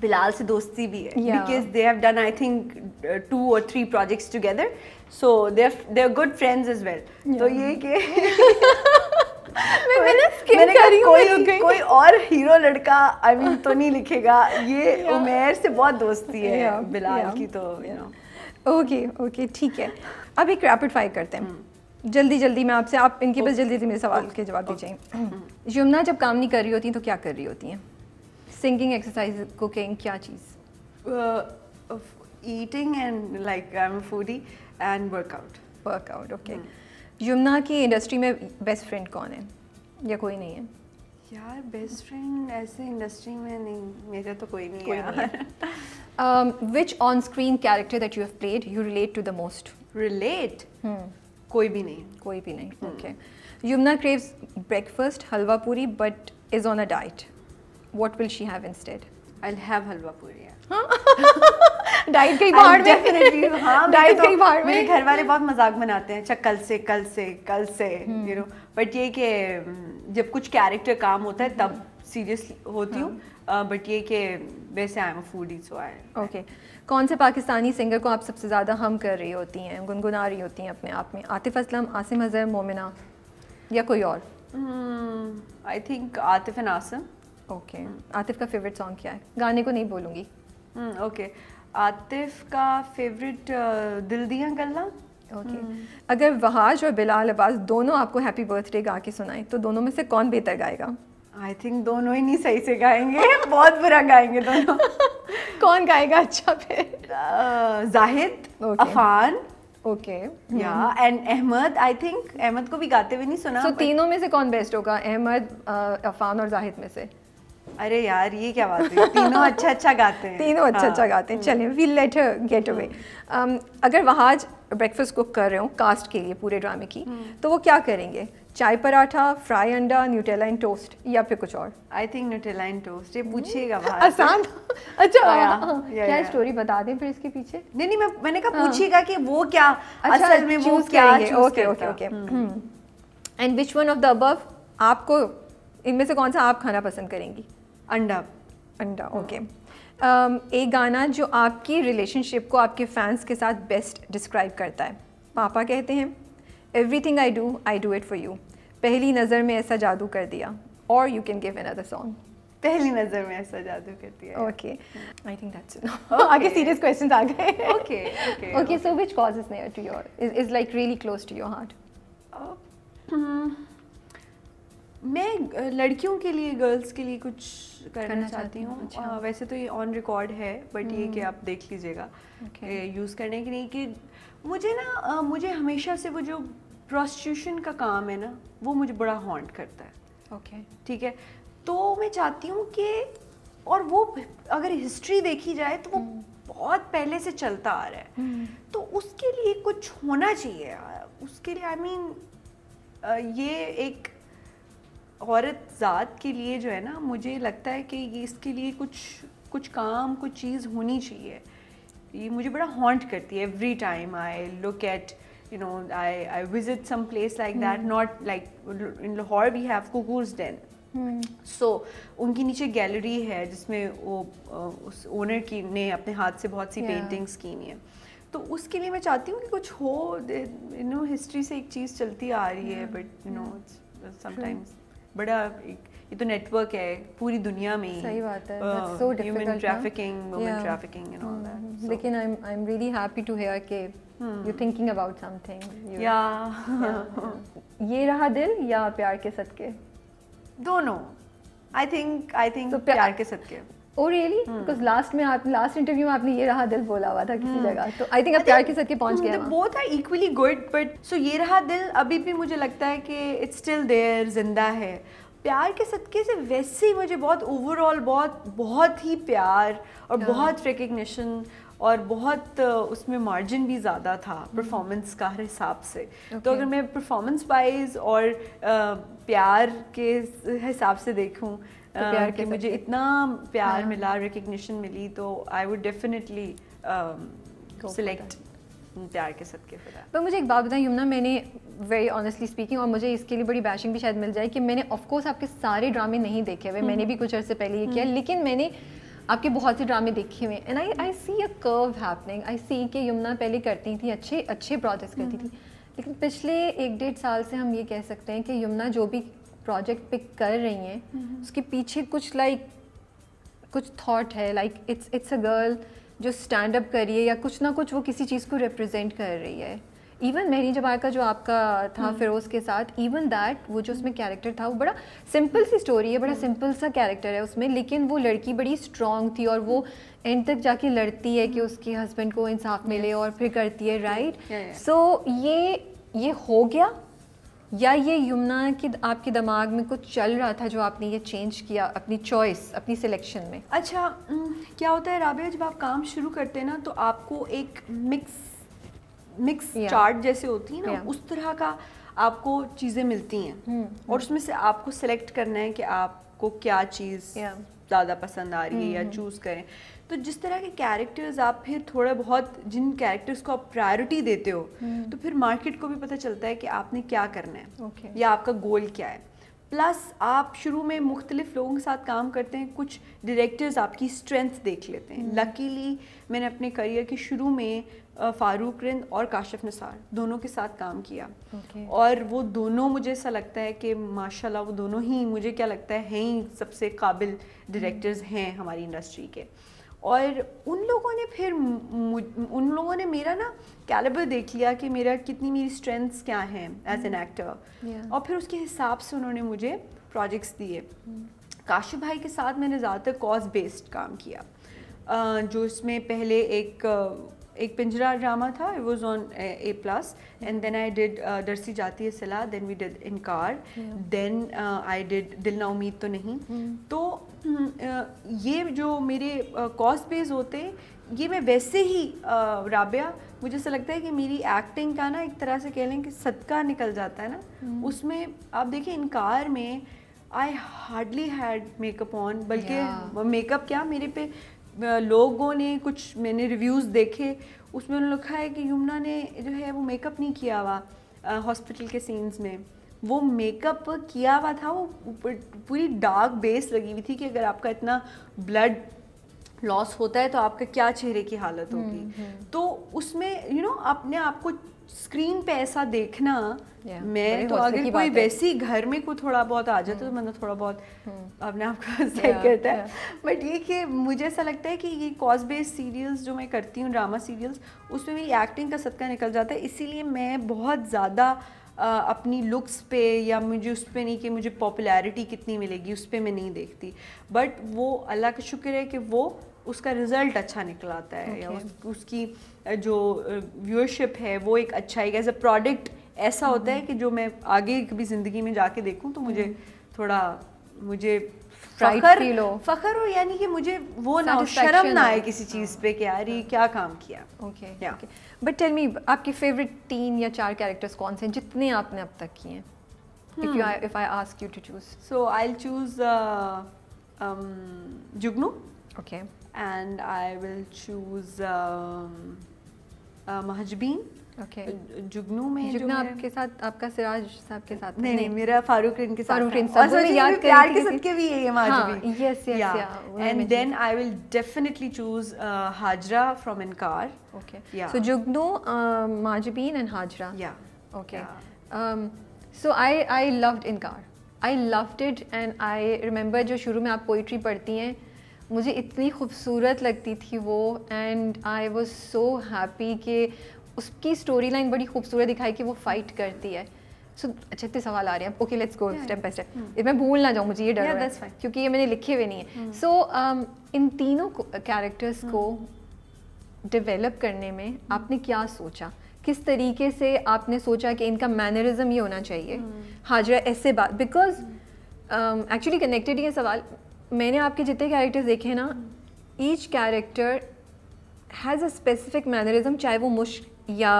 बिलाल से दोस्ती भी है because they have done I think two और three projects together so they they good friends as well तो ये कि [LAUGHS] मैं मैंने स्किन [LAUGHS] करी कोई कोई और हीरो लड़का आई मीन तो नहीं लिखेगा ये [LAUGHS] उमेर से बहुत दोस्ती है बिलाल की तो यू नो ओके ओके ठीक है अब एक रैपिड फायर करते हैं hmm. जल्दी जल्दी मैं आपसे आप इनके पास जल्दी जल्दी मेरे सवाल के जवाब दीजिए hmm. यमुना जब काम नहीं कर रही होती तो क्या कर रही होती हैं सिंगिंग एक्सरसाइज कुकिंग क्या चीज़ eating and like I am foodie and workout workout okay Yumna की इंडस्ट्री में बेस्ट फ्रेंड कौन है या कोई नहीं है यार बेस्ट फ्रेंड ऐसे इंडस्ट्री में नहीं मेरे तो कोई नहीं कोई है which on screen character that you have played you relate to the most relate कोई भी नहीं कोई भी नहीं okay Yumna craves breakfast halwa puri but is on a diet what will she have instead? I'll have halwa puri. Diet कहीं बाहर में definitely हाँ डाइट [LAUGHS] तो कहीं बाहर में मेरे घर वाले बहुत मजाक बनाते हैं अच्छा कल से कल से कल से यू नो बट ये कि जब कुछ कैरेक्टर काम होता है तब सीरियस होती हूँ बट हाँ। ये कि वैसे I am foodie so I okay कौन से पाकिस्तानी सिंगर को आप सबसे ज़्यादा हम कर रही होती हैं गुनगुना रही होती हैं अपने आप में आतिफ असलम आसिम अजहर मोमिना या कोई और I hmm, think Atif and Asim okay Atif का फेवरेट सॉन्ग क्या है गाने को नहीं बोलूँगी ओके आतिफ का फेवरेट दिल दिया गल्ला ओके अगर वहाज और बिलाल अब्बास दोनों आपको हैप्पी बर्थडे गा के सुनाए तो दोनों में से कौन बेहतर गाएगा आई थिंक दोनों ही नहीं सही से गाएंगे बहुत बुरा गाएंगे दोनों कौन गाएगा अच्छा फिर जाहिद अफान ओके या and Ahmed I think Ahmed को भी गाते हुए नहीं सुना तो तीनों में से कौन बेस्ट होगा अहमद अफान और जाहिद में से अरे यार ये क्या बात है तीनों अच्छा अच्छा गाते हैं तीनों अच्छा अच्छा गाते हैं हम्म। चलिए वी लेट गेट अवे अगर वहाँ आज ब्रेकफास्ट कुक कर रहे हो कास्ट के लिए पूरे ड्रामे की हम्म। तो वो क्या करेंगे चाय पराठा फ्राई अंडा न्यूटेला इन टोस्ट या फिर कुछ और I think Nutella in toast ये पूछिएगा हम्म। आसान अच्छा आ, हाँ, हाँ, क्या स्टोरी बता दें फिर इसके पीछे नहीं नहीं मैं मैंने कहा पूछिएगा कि वो क्या अच्छा, असल में वो क्या okay okay okay and which one of the above आपको इनमें से कौन सा आप खाना पसंद करेंगी अंडा अंडा ओके हम्म। um, एक गाना जो आपकी रिलेशनशिप को आपके फैंस के साथ बेस्ट डिस्क्राइब करता है पापा कहते हैं everything I do I do it for you पहली नज़र में ऐसा जादू कर दिया और you can give another song पहली नज़र में ऐसा जादू कर दिया ओके आई थिंक दैट्स आगे सीरियस क्वेश्चन आ गए okay okay okay so which cause is near to your is like really close to your heart मैं लड़कियों के लिए गर्ल्स के लिए कुछ करना, करना चाहती हूँ अच्छा। वैसे तो ये ऑन रिकॉर्ड है बट ये कि हम्म। आप देख लीजिएगा यूज़ करने के लिए कि मुझे ना मुझे हमेशा से वो जो प्रोस्टिट्यूशन का काम है ना वो मुझे बड़ा हॉन्ट करता है ओके ठीक है तो मैं चाहती हूँ कि और वो अगर हिस्ट्री देखी जाए तो वो हम्म। बहुत पहले से चलता आ रहा है हम्म। तो उसके लिए कुछ होना चाहिए उसके लिए आई I मीन mean, ये एक औरत ज़ात के लिए जो है ना मुझे लगता है कि ये इसके लिए कुछ कुछ काम कुछ चीज़ होनी चाहिए ये मुझे बड़ा हॉन्ट करती है every time I look at you know I I visit some place like that not like in Lahore we have Cuckoo's Den so so, उनकी नीचे गैलरी है जिसमें वो उस ओनर की ने अपने हाथ से बहुत सी yeah. पेंटिंग्स की हुई हैं तो उसके लिए मैं चाहती हूँ कि कुछ हो यू नो हिस्ट्री से एक चीज़ चलती आ रही है बट यू नो समटाइम्स बड़ा एक ये तो नेटवर्क है पूरी दुनिया में सही बात है that's so difficult human trafficking woman trafficking and all that लेकिन I am I am really happy to hear के यू थिंकिंग अबाउट समथिंग या ये रहा दिल या प्यार के सदके [LAUGHS] दोनों आई थिंक आई थिंक प्यार के सदके ओ रियली बिकॉज लास्ट में आप लास्ट इंटरव्यू में आपने ये रहा दिल बोला हुआ था किसी हाँ। जगह तो आई थिंक आप मतलब प्यार के सर के पहुंच गए both are equally good but so ये रहा दिल अभी भी मुझे लगता है कि इट्स स्टिल देयर जिंदा है प्यार के सदके से वैसे ही मुझे बहुत ओवरऑल बहुत बहुत ही प्यार और yeah. हाँ। बहुत रिकग्निशन और बहुत उसमें मार्जिन भी ज़्यादा था परफॉर्मेंस हम्म। का हर हिसाब से तो okay. तो अगर मैं परफॉर्मेंस वाइज और प्यार के हिसाब से देखूं तो um, प्यार के मुझे इतना प्यार हाँ. मिला रिकग्निशन मिली तो आई वुड डेफिनेटली सिलेक्ट प्यार के सदके खुदा पर मुझे एक बात बताएं यमुना मैंने वेरी ऑनेस्टली स्पीकिंग और मुझे इसके लिए बड़ी बैशिंग भी शायद मिल जाए कि मैंने ऑफकोर्स आपके सारे ड्रामे नहीं देखे हुए मैंने हम्म। भी कुछ अर्से पहले ये किया हम्म। लेकिन मैंने आपके बहुत से ड्रामे देखे हुए and I I see a curve happening I see कि यमुना पहले करती थी अच्छे अच्छे प्रोजेक्ट्स करती हम्म। थी लेकिन पिछले एक डेढ़ साल से हम ये कह सकते हैं कि यमुना जो भी प्रोजेक्ट पिक कर रही हैं हम्म। उसके पीछे कुछ लाइक like, कुछ थॉट है like it's it's a girl जो स्टैंड अप कर रही है या कुछ ना कुछ वो किसी चीज़ को रिप्रेजेंट कर रही है इवन मेरी जबार का जो आपका था हम्म। फिरोज़ के साथ इवन दैट वो जो उसमें कैरेक्टर था वो बड़ा सिंपल सी स्टोरी है बड़ा सिंपल हम्म। सा कैरेक्टर है उसमें लेकिन वो लड़की बड़ी स्ट्रॉन्ग थी और वो एंड तक जाके लड़ती है कि उसके हस्बैंड को इंसाफ मिले और फिर करती है राइट सो so, ये ये हो गया या ये यमुना कि आपके दिमाग में कुछ चल रहा था जो आपने ये चेंज किया अपनी चॉइस अपनी सिलेक्शन में अच्छा क्या होता है राबिया जब आप काम शुरू करते हैं ना तो आपको एक मिक्स मिक्स चार्ट जैसे होती है ना उस तरह का आपको चीज़ें मिलती हैं हम्म, हम्म। और उसमें से आपको सेलेक्ट करना है कि आपको क्या चीज़ ज़्यादा पसंद आ रही है या चूज़ हम्म, करें तो जिस तरह के कैरेक्टर्स आप फिर थोड़ा बहुत जिन कैरेक्टर्स को आप प्रायोरिटी देते हो हम्म। तो फिर मार्केट को भी पता चलता है कि आपने क्या करना है okay. या आपका गोल क्या है प्लस आप शुरू में मुख्तलिफ लोगों के साथ काम करते हैं कुछ डायरेक्टर्स आपकी स्ट्रेंथ देख लेते हैं लकीली हम्म। मैंने अपने करियर के शुरू में फ़ारूक रिंद और काशिफ निसार दोनों के साथ काम किया okay. और वो दोनों मुझे ऐसा लगता है कि माशाल्लाह वो दोनों ही मुझे क्या लगता है हैं ही सबसे काबिल डायरेक्टर्स हैं हमारी इंडस्ट्री के और उन लोगों ने फिर उन लोगों ने मेरा ना कैलेबर देख लिया कि मेरा कितनी मेरी स्ट्रेंथ्स क्या हैं एज एन एक्टर और फिर उसके हिसाब से उन्होंने मुझे प्रोजेक्ट्स दिए hmm. काशु भाई के साथ मैंने ज़्यादातर कॉज बेस्ड काम किया जो इसमें पहले एक एक पिंजरा ड्रामा था it was on A plus and then I did Darsi Jaati Hai Sila then we did Inkaar then I did Dil Na उम्मीद तो नहीं hmm, तो uh, ये जो मेरे कॉस्ट uh, बेस होते हैं ये मैं वैसे ही uh, राबिया मुझे ऐसा लगता है कि मेरी एक्टिंग का ना एक तरह से कह लें कि सदका निकल जाता है ना hmm. उसमें आप देखिए इनकार में I hardly had makeup on बल्कि मेकअप क्या मेरे पे लोगों ने कुछ मैंने रिव्यूज़ देखे उसमें उन्होंने लिखा है कि यमुना ने जो है वो मेकअप नहीं किया हुआ हॉस्पिटल के सीन्स में वो मेकअप किया हुआ था वो पूरी डार्क बेस लगी हुई थी कि अगर आपका इतना ब्लड लॉस होता है तो आपका क्या चेहरे की हालत होगी हम्म, हम्म। तो उसमें यू you नो know, अपने आप को स्क्रीन पे ऐसा देखना yeah, मैं तो अगर कोई वैसे ही घर में को थोड़ा बहुत आ जाता तो मतलब थोड़ा बहुत hmm. अपने आप को [LAUGHS] सही कहता है बट ये कि मुझे ऐसा लगता है कि ये कॉज बेस्ड सीरियल्स जो मैं करती हूँ ड्रामा सीरियल्स उसमें मेरी एक्टिंग का सदका निकल जाता है इसीलिए मैं बहुत ज़्यादा अपनी लुक्स पे या मुझे उस पर नहीं कि मुझे पॉपुलैरिटी कितनी मिलेगी उस पर मैं नहीं देखती बट वो अल्लाह का शुक्र है कि वो उसका रिज़ल्ट अच्छा निकल आता है okay. या उस, उसकी जो व्यूअरशिप है वो एक अच्छा एक एज अ प्रोडक्ट ऐसा होता है कि जो मैं आगे कभी ज़िंदगी में जाके देखूँ तो मुझे हम्म। थोड़ा मुझे फखर फखर हो यानी कि मुझे वो ना शर्म ना आए किसी चीज़ पे कि यार ये हाँ। क्या काम किया okay okay but tell me आपके फेवरेट तीन या चार कैरेक्टर्स कौन से हैं जितने आपने अब तक किए हैं if you I hmm. I ask you to choose? I I'll choose uh, um, Mahjabeen okay Jugnu में जुगना आपके साथ आपका सिराज साहब के साथ नहीं, नहीं मेरा फारूक रिन के साथ फारूक रिन साहब और याद प्यार के सदके भी हाँ, है ये Hajra yes yes and then I will definitely choose Hajra from Inkaar okay so Jugnu Mahjabeen and Hazra या okay so I I loved Inkaar I loved it and I remember जो शुरू में आप पोइट्री पढ़ती हैं मुझे इतनी खूबसूरत लगती थी वो and I was so happy कि उसकी स्टोरी लाइन बड़ी खूबसूरत दिखाई कि वो फाइट करती है सो अच्छा इतने सवाल आ रहे हैं okay let's go step by step मैं भूल ना जाऊँ मुझे ये डर yeah, है क्योंकि ये मैंने लिखे हुए नहीं है सो hmm. so, um, इन तीनों कैरेक्टर्स को डेवलप hmm. करने में hmm. आपने क्या सोचा किस तरीके से आपने सोचा कि इनका मैनरिज्म ये होना चाहिए hmm. हाजरा ऐसे बात बिकॉज एक्चुअली कनेक्टेड ये सवाल मैंने आपके जितने कैरेक्टर्स देखे ना each character has a specific mannerism चाहे वो मुश्क या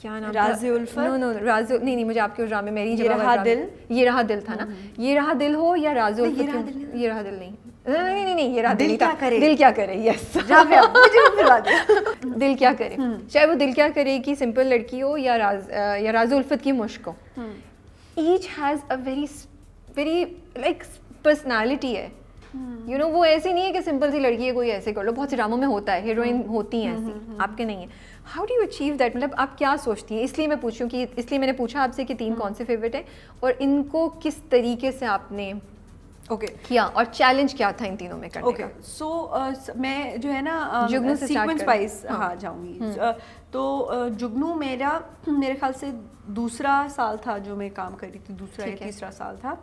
क्या नाम राजी नो नो राजी नहीं नहीं मुझे आपके ड्रामे मेरी ये रहा दिल ये रहा दिल था ना हम्म, हम्म। ये रहा दिल हो या राजी ये रहा दिल ये रहा दिल नहीं नहीं नहीं नहीं ये रहा दिल क्या करे दिल क्या करे यस [LAUGHS] दिल क्या करे हम्म। चाहे वो दिल क्या करे कि सिंपल लड़की हो या राज या राजी उल्फत की मुश्क हो each has a very very like personality है यू हम्म। नो वो ऐसी नहीं है कि सिंपल सी लड़की है कोई ऐसे कर लो बहुत सी ड्रामों में होता है हीरोइन हम्म। होती हैं हम्म, ऐसी आपके नहीं है how do you achieve that मतलब आप क्या सोचती हैं इसलिए मैं पूछूँ कि इसलिए मैंने पूछा आपसे कि तीन कौन से फेवरेट हैं और इनको किस तरीके से आपने ओके okay. किया और चैलेंज क्या था इन तीनों में करने okay. का सो so, uh, मैं जो है ना सीक्वेंस वाइज हाँ।, हाँ जाऊंगी uh, तो uh, जुगनू मेरा मेरे ख्याल से दूसरा साल था जो मैं काम कर रही थी दूसरा या तीसरा साल था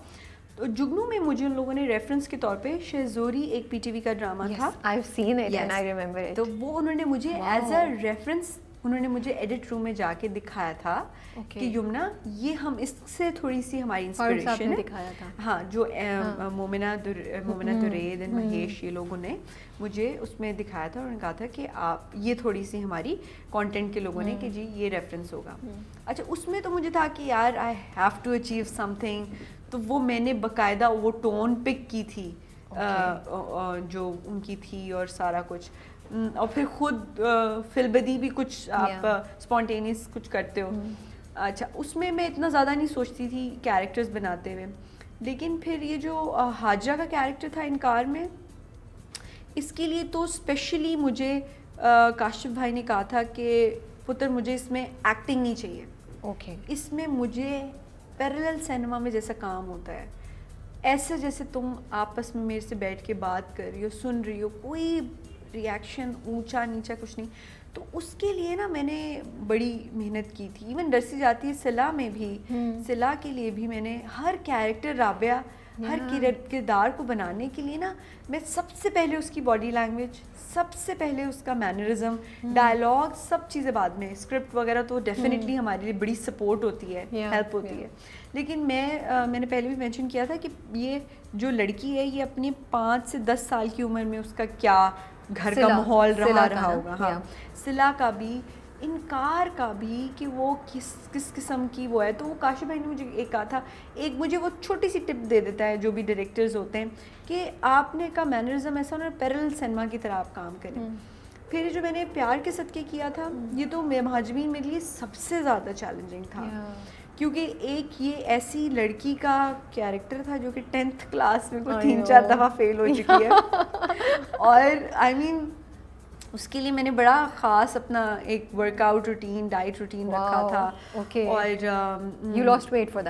तो जुगनू में मुझे उन लोगों ने रेफरेंस के तौर पे शेजोरी एक पीटीवी का ड्रामा yes, था I have seen it and I remember it तो वो उन्होंने मुझे एज अ रेफरेंस उन्होंने मुझे एडिट रूम में जाके दिखाया था okay. कि यमुना ये हम इससे थोड़ी सी हमारी इंस्पिरेशन है दिखाया था हाँ जो हाँ. मोमिना दुर, मोमिना हम्म, दुरेद एंड हम्म। महेश ये लोगों ने मुझे उसमें दिखाया था और उन्होंने कहा था कि आप ये थोड़ी सी हमारी कंटेंट के लोगों ने कि हम्म। जी ये रेफरेंस होगा अच्छा उसमें तो मुझे था कि यार I have to achieve something तो वो मैंने बकायदा वो टोन पिक की थी okay. आ, आ, जो उनकी थी और सारा कुछ और फिर खुद फिलबदी भी कुछ आप स्पॉन्टेनियस yeah. कुछ करते हो hmm. अच्छा उसमें मैं इतना ज़्यादा नहीं सोचती थी कैरेक्टर्स बनाते हुए लेकिन फिर ये जो हाजरा का कैरेक्टर था इनकार में इसके लिए तो स्पेशली मुझे काशिफ भाई ने कहा था कि पुत्र मुझे इसमें एक्टिंग नहीं चाहिए ओके okay. इसमें मुझे पैरेलल सिनेमा में जैसा काम होता है ऐसे जैसे तुम आपस में मेरे से बैठ के बात कर रही हो सुन रही हो कोई रिएक्शन ऊंचा नीचा कुछ नहीं तो उसके लिए ना मैंने बड़ी मेहनत की थी इवन डरसी जाती है सिला में भी हम्म। सिला के लिए भी मैंने हर कैरेक्टर राबिया हर किरदार को बनाने के लिए ना मैं सबसे पहले उसकी बॉडी लैंग्वेज सबसे पहले उसका मैनरिज्म डायलॉग hmm. सब चीज़ें बाद में स्क्रिप्ट वगैरह तो डेफिनेटली hmm. हमारे लिए बड़ी सपोर्ट होती है हेल्प होती है लेकिन मैं आ, मैंने पहले भी मेंशन किया था कि ये जो लड़की है ये अपने पाँच से दस साल की उम्र में उसका क्या घर का माहौल रहा रहा होगा हाँ सिला का भी इनकार का भी कि वो किस किस किस्म की वो है तो वो काशी भाई ने मुझे एक कहा था एक मुझे वो छोटी सी टिप दे देता है जो भी डायरेक्टर्स होते हैं कि आपने का मैनरिज्म ऐसा होना पैरल सिनेमा की तरह आप काम करें हम्म। फिर जो मैंने प्यार के सदके किया था हम्म। ये तो महाजमीन मेरे लिए सबसे ज़्यादा चैलेंजिंग था क्योंकि एक ये ऐसी लड़की का कैरेक्टर था जो कि टेंथ क्लास में कोई तीन चार दफ़ा फेल हो चुकी है [LAUGHS] और आई I मीन mean, उसके लिए मैंने बड़ा ख़ास अपना एक वर्कआउट रूटीन डाइट रूटीन रखा था ओके और यू लॉस्ट वेट फॉर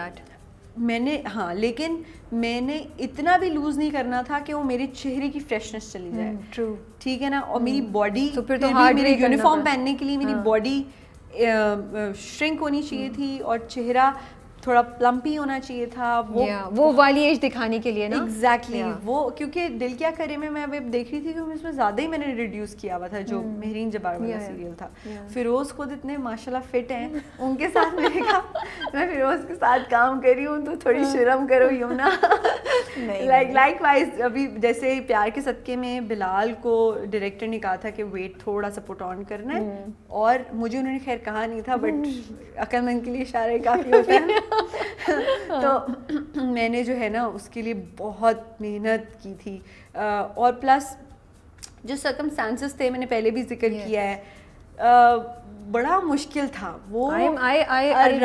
मैंने हाँ लेकिन मैंने इतना भी लूज नहीं करना था कि वो मेरे चेहरे की फ्रेशनेस चली hmm, जाए ट्रू hmm, ठीक है ना और hmm. मेरी बॉडी so, फिर तो मेरे यूनिफॉर्म पहनने के लिए मेरी बॉडी हाँ। श्रिंक होनी चाहिए hmm. थी और चेहरा थोड़ा प्लम्पी होना चाहिए था वो yeah, वो वाली एज दिखाने के लिए ना एग्जैक्टली exactly, yeah. वो क्योंकि दिल क्या करे में मैं अभी देख रही थी क्योंकि उसमें ज़्यादा ही मैंने रिड्यूस किया हुआ था जो hmm. मेहरीन जबार वाला yeah, सीरियल था yeah. फिरोज़ खुद इतने माशाल्लाह फिट हैं उनके साथ मैंने कहा [LAUGHS] मैं फिरोज़ के साथ काम कर रही हूँ तो थोड़ी शर्म करो यू ना लाइक लाइक वाइज अभी जैसे प्यार के सदके में बिलाल को डायरेक्टर ने कहा था कि वेट थोड़ा सा पुट ऑन करना है hmm. और मुझे उन्होंने खैर कहा नहीं था बट hmm. अकलमंद के लिए इशारे काफ़ी होते हैं [LAUGHS] [LAUGHS] तो [CLEARS THROAT] मैंने जो है ना उसके लिए बहुत मेहनत की थी और प्लस जो सकम सेंसेस थे मैंने पहले भी जिक्र yes. किया है बड़ा मुश्किल था वो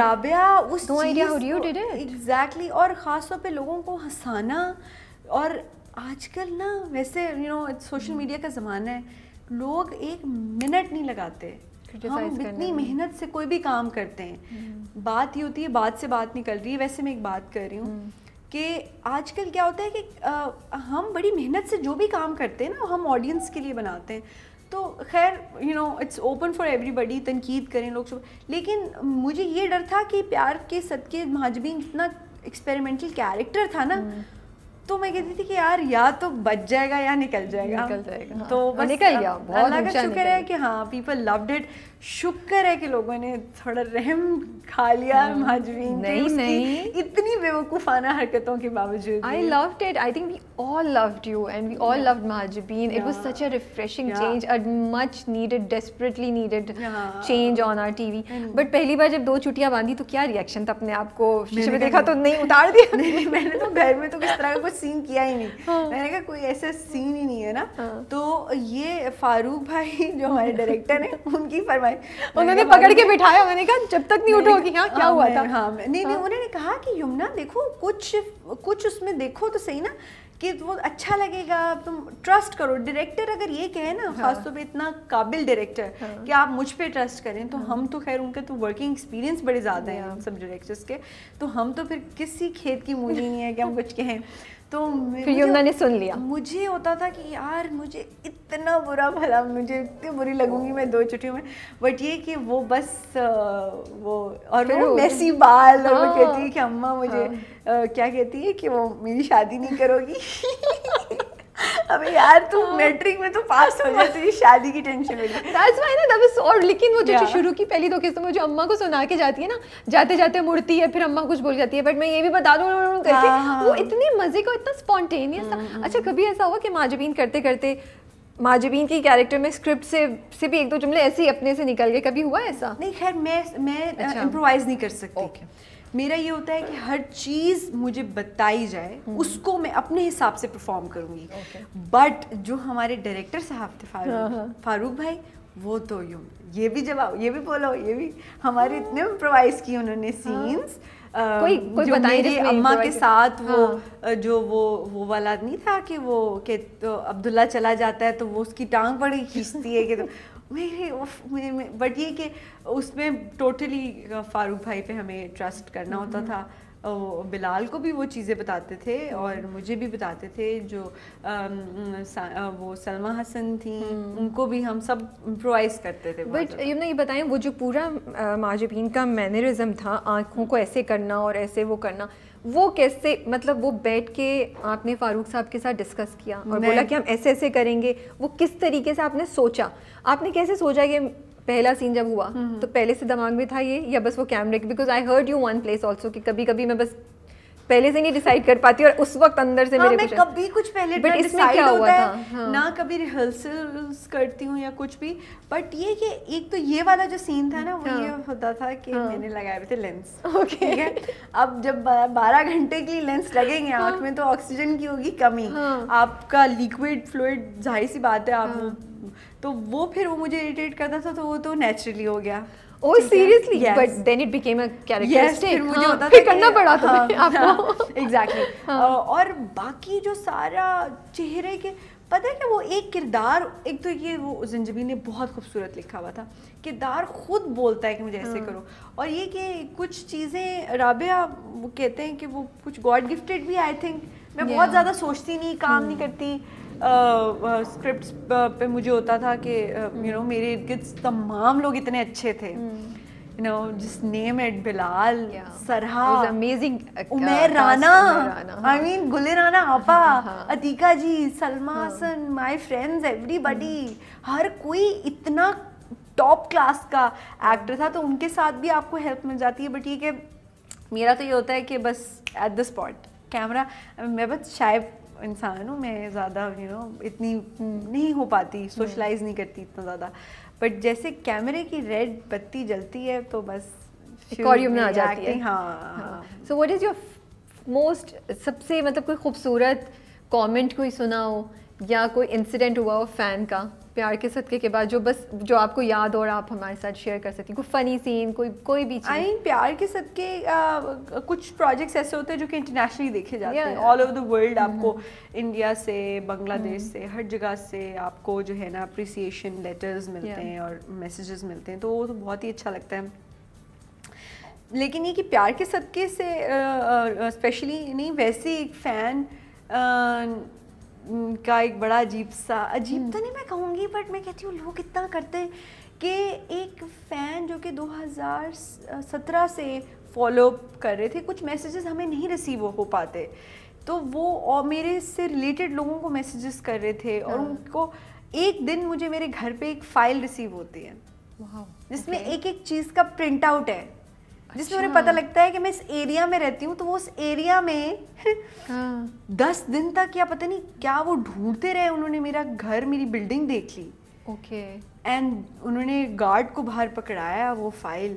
राबिया उस एग्जैक्टली और ख़ास तौर पे लोगों को हंसाना और आजकल ना वैसे यू नो सोशल मीडिया का ज़माना है लोग एक मिनट नहीं लगाते इतनी मेहनत से कोई भी काम करते हैं हम्म। बात ही होती है बात से बात निकल रही है वैसे मैं एक बात कर रही हूँ हम्म। कि आजकल क्या होता है कि आ, हम बड़ी मेहनत से जो भी काम करते हैं ना हम ऑडियंस के लिए बनाते हैं तो खैर you know it's open for everybody तनकीद करें लोग सब लेकिन मुझे ये डर था कि प्यार के सद के महाजबीन जितना एक्सपेरिमेंटल कैरेक्टर था ना hmm. तो मैं कहती थी कि यार या तो बच जाएगा या निकल जाएगा निकल जाएगा हाँ। तो हाँ, बस निकल गया बहुत अल्लाह का शुक्र है कि हाँ पीपल लव्ड इट शुक्र है कि लोगों ने थोड़ा रहम खा लिया हाँ। माजवीन नहीं नहीं इतनी बेवकूफ़ाना हरकतों के बावजूद I love it I think we all loved you and we all loved Mahjabeen it was such a refreshing change a much needed desperately needed change on our TV but पहली बार जब दो चुटियाँ बांधी तो क्या रिएक्शन था अपने आप को शीशे में देखा तो नहीं उतार दिया [LAUGHS] नहीं मैंने तो घर में तो किस तरह का कुछ सीन किया ही नहीं हाँ। मैंने कहा कोई ऐसा सीन ही नहीं है ना हाँ। तो ये फारूक भाई जो हमारे डायरेक्टर हैं [LAUGHS] उनकी फरमाइश भाई उन्होंने पकड़ के बिठाया मैंने कहा जब तक नहीं उठोगी हाँ क्या हाँ, हुआ था हाँ नहीं नहीं हाँ। उन्होंने कहा कि यमुना देखो कुछ कुछ उसमें देखो तो सही ना कि वो अच्छा लगेगा तुम ट्रस्ट करो डायरेक्टर अगर ये कहे ना हाँ। खासतौर पे इतना काबिल डायरेक्टर हाँ। कि आप मुझ पे ट्रस्ट करें तो हाँ। हम तो खैर उनके तो वर्किंग एक्सपीरियंस बड़े ज़्यादा हैं हम सब डायरेक्टर्स के तो हम तो फिर किसी खेत की मूली नहीं है कि हम कुछ कहें तो फिर यमुना ने सुन लिया मुझे होता था कि यार मुझे इतना बुरा भला मुझे इतनी बुरी लगूंगी मैं दो चुटियों में बट ये कि वो बस वो और वो मैसी बाल और वो हाँ। कहती है कि अम्मा मुझे हाँ। आ, क्या कहती है कि वो मेरी शादी नहीं करोगी [LAUGHS] [LAUGHS] अबे यार तू मैट्रिक हाँ। में तो पास हो जाए तुझे शादी की टेंशन मिली दैट्स व्हाई ना दैट वाज और लेकिन वो जो शुरू की पहली दो किस्तों में जो अम्मा को सुना के जाती है ना जाते जाते मुड़ती है फिर अम्मा कुछ बोल जाती है बट मैं ये भी बता दूं दूँ करके हाँ, हाँ। वो इतनी मज़े का इतना स्पॉन्टेनियस था हम्म, हम्म। अच्छा कभी ऐसा हुआ कि माजबीन करते करते माजबीन की कैरेक्टर में स्क्रिप्ट से से भी एक दो जुमले ऐसे ही अपने से निकल गए कभी हुआ ऐसा नहीं खैर मैं मैं इम्प्रोवाइज अच्छा। नहीं कर सकती मेरा ये होता है कि हर चीज़ मुझे बताई जाए हम्म। उसको मैं अपने हिसाब से परफॉर्म करूँगी बट okay. जो हमारे डायरेक्टर साहब थे फारूक हाँ, हाँ। फारूक भाई वो तो यूँ ये भी जवाब ये भी बोलो ये भी हमारे इतने इम्प्रोवाइज किए उन्होंने सीन्स हाँ। Uh, कोई कोई बताइए मेरी अम्मा के साथ हाँ। वो जो वो वो वाला नहीं था कि वो के तो अब्दुल्ला चला जाता है तो वो उसकी टांग बड़ी खींचती है कि तो मेरे बट ये कि उसमें टोटली फारूक भाई पे हमें ट्रस्ट करना हम्म, होता हम्म। था बिलाल को भी वो चीज़ें बताते थे और हम्म। मुझे भी बताते थे जो आ, वो सलमा हसन थी उनको भी हम सब इम्प्रोवाइज करते थे बट यू ना ये बताएं वो जो पूरा माजबीन का मैनरिज्म था आँखों को ऐसे करना और ऐसे वो करना वो कैसे मतलब वो बैठ के आपने फारूक साहब के साथ डिस्कस किया और बोला कि हम ऐसे ऐसे करेंगे वो किस तरीके से आपने सोचा आपने कैसे सोचा ये पहला सीन जब हुआ हम्म, हम्म। तो पहले से दिमाग में था ये या बस वो कैमरे के because I heard you one place also कि कभी कभी मैं बस पहले से नहीं डिसाइड कर पाती और उस वक्त अंदर से हाँ, मेरे मैं कभी कुछ पहले बट इसमें क्या हुआ था हाँ. ना कभी रिहर्सल्स करती हूँ या कुछ भी बट ये कि एक तो ये वाला जो सीन था ना वो हाँ. ये होता था कि हाँ. मैंने लगाए थे लेंस ओके ठीक अब जब बारह घंटे के लिए लेंस लगेंगे हाँ। आँख में तो ऑक्सीजन की होगी कमी हाँ। आपका लिक्विड फ्लूड जाहिर सी बात है आप तो वो फिर वो मुझे इरिटेट करता था तो वो तो नेचुरली हो गया oh seriously but then it became a characteristic फिर मुझे हाँ, होता था करना पड़ा था तो हाँ, [LAUGHS] आपको एग्जैक्टली हाँ, और बाकी जो सारा चेहरे के पता है कि वो एक किरदार एक तो ये वो जंजबी ने बहुत खूबसूरत लिखा हुआ था किरदार खुद बोलता है कि मुझे ऐसे करो और ये कि कुछ चीज़ें राबिया वो कहते हैं कि वो कुछ गॉड गिफ्टेड भी आई थिंक मैं बहुत ज़्यादा सोचती नहीं काम नहीं करती स्क्रिप्ट पे मुझे होता था कि यू नो हम्म। मेरे इर्द गिर्द तमाम लोग इतने अच्छे थे यू हम्म। नो जिस name it Bilal amazing Umer Rana I हाँ। मीन गुले राणा आपा हाँ, हाँ, Atiqa ji Salma Hasan my friends everybody हर कोई इतना टॉप क्लास का एक्टर था तो उनके साथ भी आपको हेल्प मिल जाती है बट ये कि मेरा तो ये होता है कि बस एट द स्पॉट कैमरा मैं बस शायद इंसान हूँ मैं ज़्यादा यू नो इतनी नहीं हो पाती सोशलाइज हम्म। नहीं करती इतना ज़्यादा बट जैसे कैमरे की रेड बत्ती जलती है तो बस एक्वेरियम में आ जाती है हाँ so what is your most सबसे मतलब कोई खूबसूरत कमेंट कोई सुना हो या कोई इंसिडेंट हुआ हो फैन का प्यार के सदके के बाद जो बस जो आपको याद और आप हमारे साथ शेयर कर सकती हैं कोई फ़नी सीन कोई कोई भी चीज़ आई प्यार के सदके कुछ प्रोजेक्ट्स ऐसे होते हैं जो कि इंटरनेशनली देखे जाते हैं ऑल ओवर द वर्ल्ड आपको इंडिया से बांग्लादेश mm-hmm. से हर जगह से आपको जो है ना अप्रिसिएशन लेटर्स मिलते हैं और मैसेजेस मिलते हैं तो वो तो बहुत ही अच्छा लगता है लेकिन ये कि प्यार के सदके से स्पेशली नहीं वैसे एक फ़ैन का एक बड़ा अजीब सा अजीब हम्म। तो नहीं मैं कहूँगी बट मैं कहती हूँ लोग इतना करते हैं कि एक फ़ैन जो कि 2017 से फॉलोअप कर रहे थे कुछ मैसेजेस हमें नहीं रिसीव हो पाते तो वो और मेरे से रिलेटेड लोगों को मैसेजेस कर रहे थे और हाँ। उनको एक दिन मुझे मेरे घर पे एक फ़ाइल रिसीव होती है जिसमें okay. एक एक चीज़ का प्रिंट आउट है अच्छा। जिसमें उन्हें पता अच्छा। लगता है कि मैं इस एरिया में रहती हूँ तो वो उस एरिया में हाँ। दस दिन तक या पता नहीं क्या वो ढूंढते रहे उन्होंने मेरा घर मेरी बिल्डिंग देख ली ओके okay. एंड उन्होंने गार्ड को बाहर पकड़ाया वो फाइल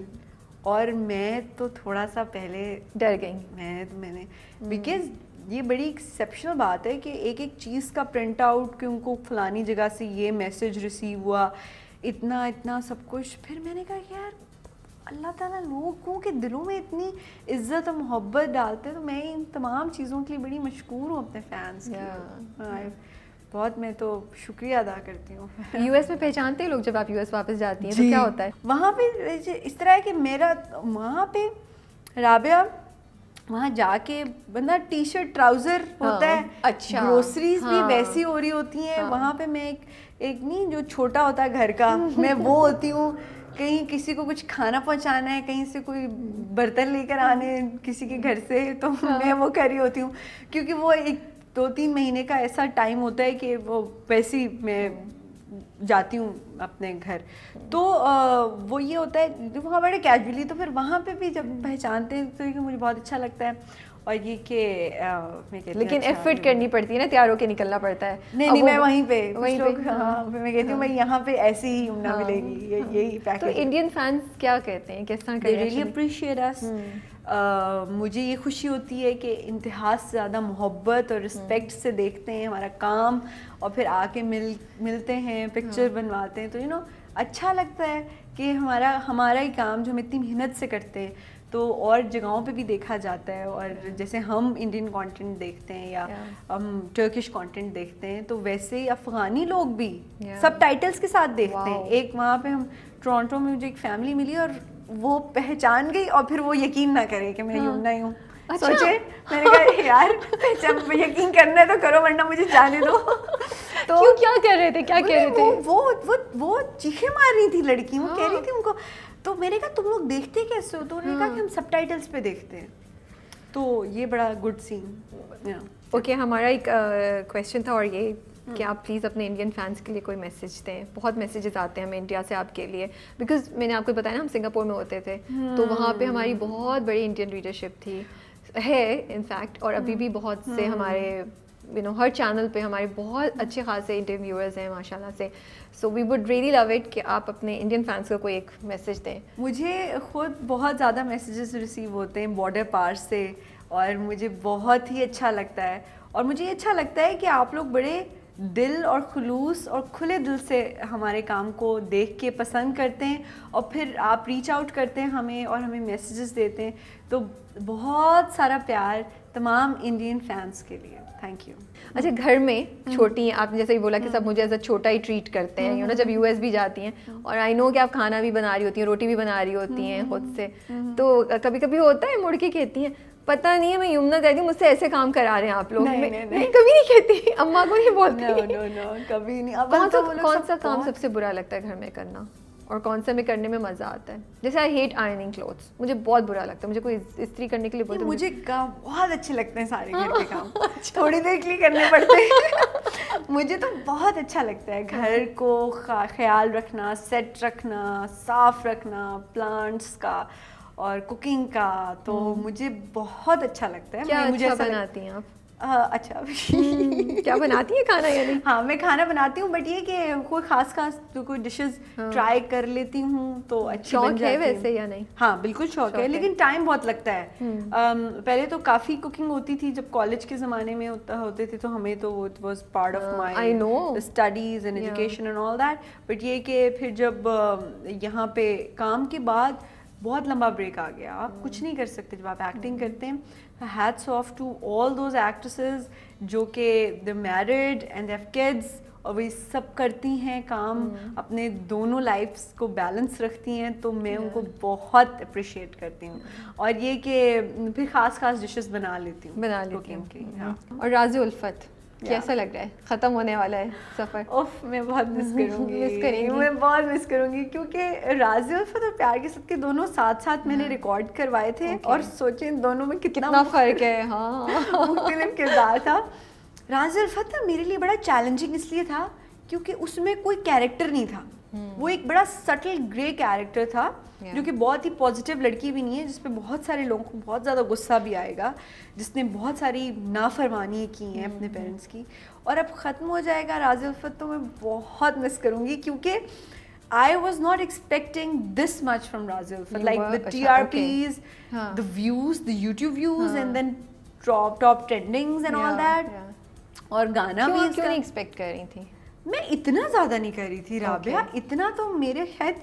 और मैं तो थोड़ा सा पहले डर गई मैं तो मैंने बिकॉज हम्म। ये बड़ी एक्सेप्शनल बात है कि एक एक चीज़ का प्रिंट आउट कि उनको फलानी जगह से ये मैसेज रिसीव हुआ इतना इतना सब कुछ फिर मैंने कहा यार अल्लाह ताला लोगों के दिलों में इतनी इज्जत और मोहब्बत डालते हैं तो मैं इन तमाम चीज़ों के लिए बड़ी मशहूर हूँ अपने फैंस की हाँ, बहुत मैं तो शुक्रिया अदा करती हूँ यूएस में पहचानते हैं लोग जब आप यूएस वापस जाती हैं तो क्या होता है वहाँ पे इस तरह है कि मेरा वहाँ पे राबिया वहाँ जाके बंदा टी शर्ट ट्राउज़र होता हाँ, है अच्छा ग्रोसरीज हाँ, भी वैसी हो रही होती हैं हाँ, वहाँ पे मैं एक एक नहीं जो छोटा होता है घर का [LAUGHS] मैं वो होती हूँ कहीं किसी को कुछ खाना पहुंचाना है कहीं से कोई बर्तन लेकर आने किसी के घर से तो हाँ। मैं वो कर रही होती हूँ क्योंकि वो एक दो तीन महीने का ऐसा टाइम होता है कि वो वैसे ही मैं जाती हूँ अपने घर तो आ, वो ये होता है वहाँ बड़े कैजुअली तो फिर वहाँ पे भी जब पहचानते हैं तो मुझे बहुत अच्छा लगता है और ये के आ, लेकिन अच्छा, एफर्ट करनी पड़ती है ना तैयार होकर निकलना पड़ता है नहीं नहीं मैं वहीं पे वहीं पे हाँ, हाँ, मैं कहती हूँ हाँ, मैं यहाँ पे ऐसी ही उमना हाँ। मिलेगी यही पैकेज हाँ। तो इंडियन फैंस क्या कहते हैं किस तरह रियली अप्रिशिएट अस मुझे ये खुशी होती है कि इंतहा से ज़्यादा मोहब्बत और रिस्पेक्ट हम्म। से देखते हैं हमारा काम और फिर आके मिल मिलते हैं पिक्चर हाँ। बनवाते हैं तो यू नो अच्छा लगता है कि हमारा हमारा ही काम जो हम इतनी मेहनत से करते हैं तो और जगहों पे भी देखा जाता है और जैसे हम इंडियन कंटेंट देखते हैं या yeah. हम टर्किश कंटेंट देखते हैं तो वैसे ही अफ़गानी लोग भी yeah. सब टाइटल्स के साथ देखते wow. हैं एक वहाँ पे हम टोरंटो में मुझे एक फैमिली मिली और वो पहचान गई और फिर वो यकीन ना करे कि मैं हाँ. ना ही हूँ अच्छा? सोचे मैंने कहा यार जब यकीन करना है तो करो वरना मुझे जाने दो [LAUGHS] तो क्यों क्या कर रहे थे क्या कह रहे थे वो वो वो चीखे मार रही थी लड़की वो हाँ। कह रही हाँ। थी उनको तो मैंने कहा तुम लोग देखते कैसे हो तो उन्होंने कहा कि हाँ। हम सब पे देखते हैं तो ये बड़ा गुड सीन ओके हमारा एक क्वेश्चन था और ये हाँ। कि आप प्लीज़ अपने इंडियन फैंस के लिए कोई मैसेज दें बहुत मैसेजेस आते हैं हमें इंडिया से आपके लिए बिकॉज मैंने आपको बताया ना हम सिंगापुर में होते थे तो वहाँ पे हाँ। हमारी बहुत बड़ी इंडियन लीडरशिप थी है इनफैक्ट और अभी भी बहुत से हमारे यू नो हर चैनल पे हमारे बहुत अच्छे खासे इंटरव्यूअर्स हैं माशाल्लाह से so we would really love it कि आप अपने इंडियन फैंस को कोई एक मैसेज दें मुझे खुद बहुत ज़्यादा मैसेजेस रिसीव होते हैं बॉर्डर पार से और मुझे बहुत ही अच्छा लगता है और मुझे ये अच्छा लगता है कि आप लोग बड़े दिल और खलूस और खुले दिल से हमारे काम को देख के पसंद करते हैं और फिर आप रीच आउट करते हैं हमें और हमें मैसेजेस देते हैं तो बहुत सारा प्यार तमाम इंडियन फैंस के लिए थैंक यू अच्छा mm. घर में mm. छोटी आपने जैसे ही बोला कि mm. सब मुझे एज अ छोटा ही ट्रीट करते हैं यू नो जब यूएस भी जाती हैं और आई नो कि आप खाना भी बना रही होती हैं रोटी भी बना रही होती हैं खुद से तो कभी कभी होता है मुड़ के कहती हैं पता नहीं है मैं यमुना हूँ मुझसे ऐसे काम करा रहे हैं आप लोग नहीं, नहीं, नहीं, कभी नहीं कहती अम्मा को नहीं बोलती नो, नो, नो, कभी नहीं कौन सा कौन सा काम सबसे बुरा लगता है घर में करना और कौन सा में करने में मज़ा आता है जैसे आई हेट आयनिंग क्लोथ्स मुझे बहुत बुरा लगता है मुझे कोई इस्त्री करने के लिए बोलते मुझे काम बहुत अच्छे लगते हैं सारे घर के काम [LAUGHS] अच्छा। थोड़ी देर के लिए करने पड़ते हैं [LAUGHS] मुझे तो बहुत अच्छा लगता है घर को ख्याल रखना सेट रखना साफ रखना प्लांट्स का और कुकिंग का तो hmm. मुझे बहुत अच्छा लगता है क्या मुझे अच्छा बनाती हैं आप हाँ, अच्छा हम्म, क्या बनाती है खाना यानी हाँ मैं खाना बनाती हूँ बट ये कि कोई खास खास कोई डिशेस हाँ। ट्राई कर लेती हूँ तो अच्छी शौक बन है वैसे या नहीं हाँ बिल्कुल शौक, शौक है, है लेकिन टाइम बहुत लगता है um, पहले तो काफ़ी कुकिंग होती थी जब कॉलेज के ज़माने में होते थे तो हमें तो it was part of my no studies and education and all that but ये कि फिर जब यहाँ पे काम के बाद बहुत लंबा ब्रेक आ गया आप हाँ। कुछ नहीं कर सकते जब आप एक्टिंग हाँ। करते हैं hats off to all those actresses जो कि the married and they've kids और वे सब करती हैं काम हम्म। अपने दोनों लाइफ्स को बैलेंस रखती हैं तो मैं उनको बहुत अप्रिशिएट करती हूँ और ये कि फिर ख़ास ख़ास डिशेस बना लेती हूँ बना लेती हूँ हम्म। हाँ। और राज उल्फत कैसा लग रहा है ख़त्म होने वाला है सफ़र उफ मैं बहुत मिस करूँगी मिस करेंगी मैं बहुत मिस करूँगी क्योंकि राजी और तो प्यार के सबके के दोनों साथ साथ मैंने रिकॉर्ड हम्म। करवाए थे okay. और सोचे दोनों में कितना, कितना फ़र्क है हाँ [LAUGHS] फिल्म किरदार था राजी और मेरे लिए बड़ा चैलेंजिंग इसलिए था क्योंकि उसमें कोई कैरेक्टर नहीं था hmm. वो एक बड़ा सटल ग्रे कैरेक्टर था yeah. जो कि बहुत ही पॉजिटिव लड़की भी नहीं है जिसपे बहुत सारे लोगों को बहुत ज़्यादा गुस्सा भी आएगा जिसने बहुत सारी नाफरमानियाँ की हैं hmm. अपने पेरेंट्स की और अब ख़त्म हो जाएगा राज उल्फत तो मैं बहुत मिस करूँगी क्योंकि I was not expecting this much from Razil. For like were, the TRPs, okay. huh. the views, the YouTube views, huh. and then top top trendings and yeah, all that. Yeah. और गाना क्यों, भी क्यों नहीं expect कर रही थी मैं इतना ज़्यादा नहीं कर रही थी राबिया okay. इतना तो मेरे शायद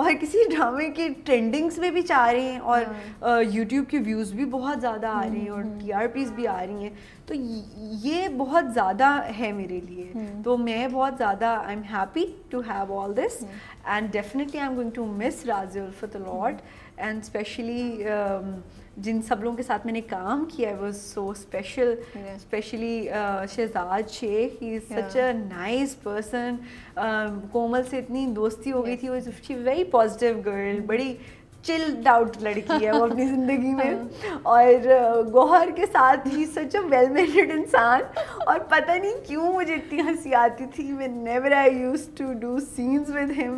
और किसी ड्रामे के ट्रेंडिंग्स में भी चाह रहे हैं और यूट्यूब हाँ। के व्यूज़ भी बहुत ज़्यादा आ रहे हैं और टी हम्म, हम्म। भी आ रही हैं तो ये बहुत ज़्यादा है मेरे लिए हम्म। तो मैं बहुत ज़्यादा I am happy to have all this and definitely I am going to miss राजियल for the lot and especially जिन सब लोगों के साथ मैंने काम किया है was so special especially Shahzad Sheikh he is such a nice person Komal से इतनी दोस्ती हो गई yes. थी वेरी पॉजिटिव गर्ल बड़ी चिल्ड आउट लड़की है वो [LAUGHS] अपनी ज़िंदगी में हाँ। और गौहर के साथ ही सच अ वेल मैरिड इंसान और पता नहीं क्यों मुझे इतनी हंसी आती थी we never I used to do scenes with him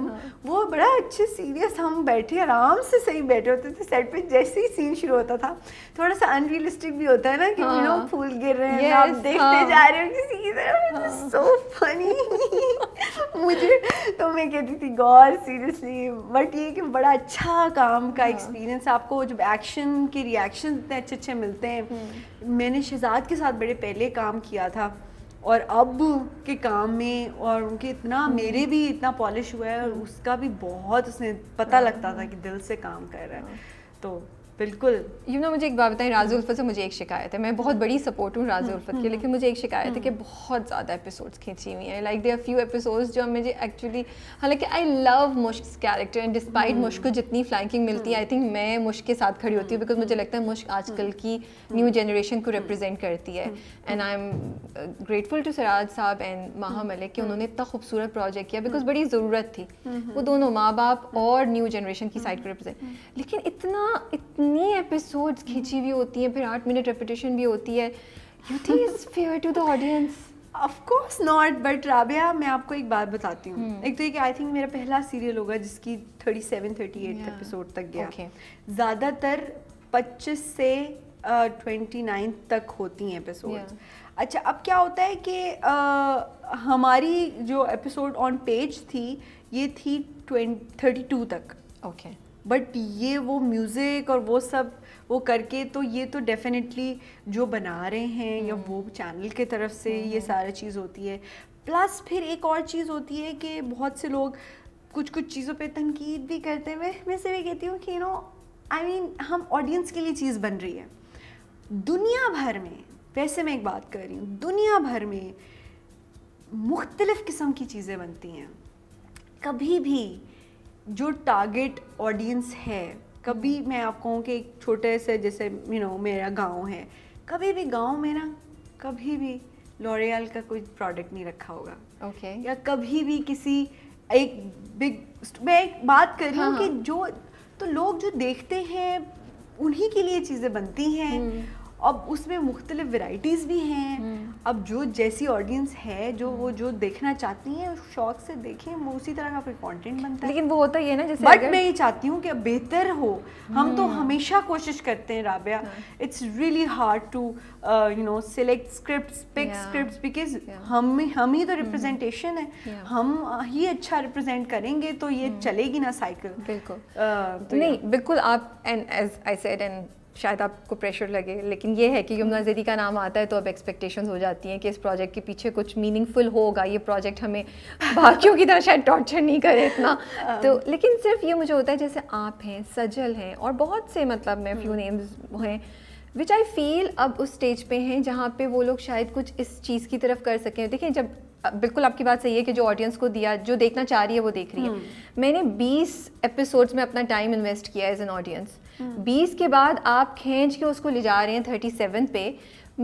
वो बड़ा अच्छे सीरियस हम बैठे आराम से सही बैठे होते थे सेट पे जैसे ही सीन शुरू होता था थोड़ा सा अनरियलिस्टिक भी होता है ना कि हाँ। लोग फूल गिर रहे हैं yes, आप देखते हाँ। जा रहे हो किसी की तरह सो फनी मुझे तो मैं कहती थी गौर सीरियसली बट ये कि बड़ा अच्छा काम काम का एक्सपीरियंस हाँ। आपको जब एक्शन के रिएक्शन इतने अच्छे अच्छे मिलते हैं हम्म। मैंने शहजाद के साथ बड़े पहले काम किया था और अब के काम में और उनके इतना हम्म। मेरे भी इतना पॉलिश हुआ है और उसका भी बहुत उसने पता हाँ। लगता था कि दिल से काम कर रहा है हाँ। तो बिल्कुल यू नो मुझे एक बात बताएं राजू उल्फत से मुझे एक शिकायत है मैं बहुत बड़ी सपोर्ट हूँ राजू उल्फत की हम्म। लेकिन मुझे एक शिकायत है कि हम्म। बहुत ज़्यादा एपिसोड्स खींची हुई हैं like they are few episodes जो मुझे एक्चुअली हालांकि I love Mushk character and despite Mushk को जितनी फ्लैंकिंग मिलती है आई थिंक मैं मुश्क के साथ खड़ी होती हूँ बिकॉज मुझे लगता है मुश्क आजकल हम्म। की न्यू जनरेशन को रिप्रजेंट करती है and I am grateful to Siraj साहब एंड माहा मलिक कि उन्होंने इतना खूबसूरत प्रोजेक्ट किया बिकॉज बड़ी ज़रूरत थी वो दोनों माँ बाप और न्यू जनरेशन की साइड को रिप्रजेंट लेकिन इतना इतना इतनी एपिसोड्स खींची हुई होती हैं फिर आठ मिनट रेपिटेशन भी होती है you think is fair to the audience of course not but Rabia मैं आपको एक बात बताती हूँ hmm. एक तो एक आई थिंक मेरा पहला सीरियल होगा जिसकी thirty seven thirty eight episode तक गया okay. ज़्यादातर पच्चीस से ट्वेंटी uh, नाइन तक होती हैं एपिसोड yeah. अच्छा अब क्या होता है कि uh, हमारी जो एपिसोड ऑन पेज थी ये थी थर्टी टू तक ओके okay. बट ये वो म्यूज़िक और वो सब वो करके तो ये तो डेफिनेटली जो बना रहे हैं या हम्म। वो चैनल के तरफ से हम्म, ये हम्म। सारा चीज़ होती है प्लस फिर एक और चीज़ होती है कि बहुत से लोग कुछ कुछ चीज़ों पे तनकीद भी करते हुए मैं सिर्फ ये कहती हूँ कि यू नो आई मीन हम ऑडियंस के लिए चीज़ बन रही है दुनिया भर में वैसे मैं एक बात कर रही हूँ दुनिया भर में मुख्तलिफ़ किस्म की चीज़ें बनती हैं कभी भी जो टारगेट ऑडियंस है कभी मैं आपको कहूँ कि एक छोटे से जैसे यू नो मेरा गांव है कभी भी गांव में ना कभी भी लॉरियल का कोई प्रोडक्ट नहीं रखा होगा ओके okay. या कभी भी किसी एक बिग मैं एक बात कर रही हूँ हाँ, कि हाँ। जो तो लोग जो देखते हैं उन्हीं के लिए चीज़ें बनती हैं hmm. अब उसमें मुख्तलिफ वाइटीज भी हैं हम्म। अब जो जैसी ऑडियंस है जो वो जो देखना चाहती हैं शौक से देखें वो उसी तरह का फिर कंटेंट बनता है लेकिन वो होता ही है ना जैसे बट मैं ये चाहती हूँ कि अब बेहतर हो हम तो हम्म। हमेशा कोशिश करते हैं Rabia it's really hard to you know select script pick script because हम हम ही तो रिप्रेजेंटेशन हम्म। है हम ही अच्छा रिप्रेजेंट करेंगे तो ये चलेगी ना साइकिल बिल्कुल uh, तो नहीं बिल्कुल आप and as I said and शायद आपको प्रेशर लगे लेकिन ये है कि यमुना जदी का नाम आता है तो अब एक्सपेक्टेशंस हो जाती हैं कि इस प्रोजेक्ट के पीछे कुछ मीनिंगफुल होगा ये प्रोजेक्ट हमें [LAUGHS] बाकियों की तरह शायद टॉर्चर नहीं करे इतना हाँ। तो लेकिन सिर्फ ये मुझे होता है जैसे आप हैं सजल हैं और बहुत से मतलब मैं फ्यू नेम्स हम्म। हैं विच आई फील अब उस स्टेज पे हैं जहाँ पे वो लोग शायद कुछ इस चीज़ की तरफ कर सकें देखें जब बिल्कुल आपकी बात सही है कि जो ऑडियंस को दिया जो देखना चाह रही है वो देख रही है हम्म। मैंने 20 एपिसोड्स में अपना टाइम इन्वेस्ट किया एज एन ऑडियंस Hmm. बीस के बाद आप खींच के उसको ले जा रहे हैं थर्टी सेवन पे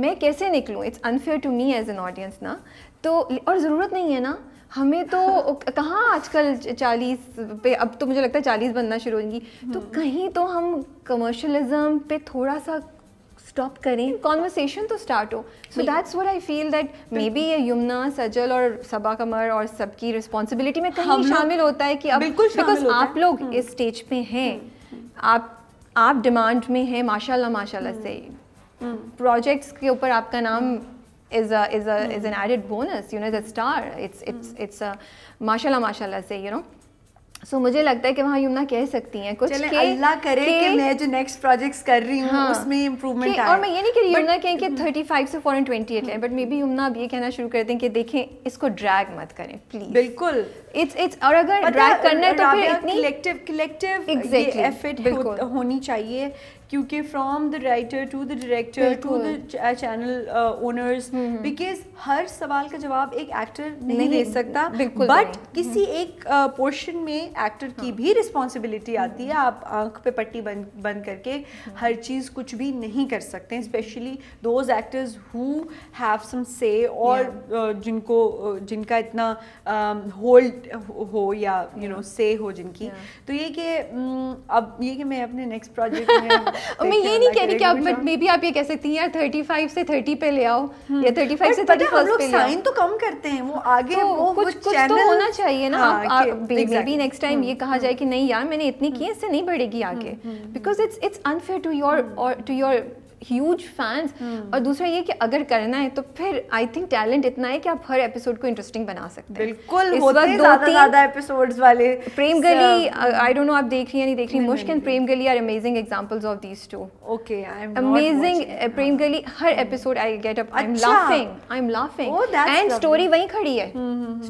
मैं कैसे निकलूँ it's unfair to me as an audience ना तो और ज़रूरत नहीं है ना हमें तो [LAUGHS] कहाँ आजकल चालीस पे अब तो मुझे लगता है चालीस बनना शुरू होगी तो hmm. कहीं तो हम कमर्शलिज्म पे थोड़ा सा स्टॉप करें कॉन्वर्सेशन hmm. तो स्टार्ट हो so that's what I feel that maybe ये यमुना सजल और सबा कमर और सबकी रिस्पॉन्सिबिलिटी में कहीं शामिल होता है कि अब बिकॉज आप लोग इस स्टेज पे हैं आप आप डिमांड में हैं माशाल्लाह माशाल्लाह hmm. से प्रोजेक्ट्स hmm. के ऊपर आपका नाम is is is an added bonus you know is a star it's it's it's माशाल्लाह माशाल्लाह से यू नो सो so, मुझे लगता है कि वहाँ यमुना कह सकती हैं कुछ के, अल्लाह करे कि, कि मैं जो नेक्स्ट प्रोजेक्ट्स कर रही हूँ हाँ, उसमें इम्प्रूवमेंट आए और मैं ये नहीं कह रही यमुना कहें कि थर्टी हम्म। फाइव से four 428 line but maybe Yumna अब ये कहना शुरू कर दें कि देखें इसको ड्रैग मत करें प्लीज बिल्कुल इट्स इट्स और अगर ड्रैग करना है तो फिर इतनी कलेक्टिव कलेक्टिव एफर्ट होनी चाहिए क्योंकि from the writer to the director to the channel owners because हर सवाल का जवाब एक एक्टर नहीं दे सकता बट हम्म। किसी एक पोर्शन uh, में एक्टर की हाँ। भी रिस्पॉन्सिबिलिटी आती है हम्म। आप आंख पे पट्टी बंद बंद करके हम्म। हर चीज़ कुछ भी नहीं कर सकते especially those actors who have some से और uh, जिनको uh, जिनका इतना होल्ड um, हो या यू नो से हो जिनकी तो ये कि mm, अब ये कि मैं अपने नेक्स्ट प्रोजेक्ट में [LAUGHS] मैं ये नहीं कह रही कि आप बट मे हाँ। बी आप ये कह सकती हैं यार 35 से 30 पे ले आओ हम्म। या 35 से 30 फर्स्ट लोग साइन तो कम करते हैं वो आगे तो वो कुछ कुछ तो होना चाहिए ना हाँ, आप मे बी नेक्स्ट टाइम ये कहा हम्म, जाए हम्म। कि नहीं यार मैंने इतनी की इससे नहीं बढ़ेगी आगे because it's it's unfair to your to your huge fans hmm. और दूसरा ये कि अगर करना है तो फिर आई थिंक टैलेंट इतना है कि आप हर एपिसोड को इंटरेस्टिंग बना सकते हैं बिल्कुल ज्यादा एपिसोड्स वाले प्रेम गली आई डोंट नो आप देख रही हैं नहीं देख रही मुश्किल Prem Gali are amazing examples of these two okay amazing Prem हाँ। गली हर episode I get up I am laughing I am laughing and story वही खड़ी है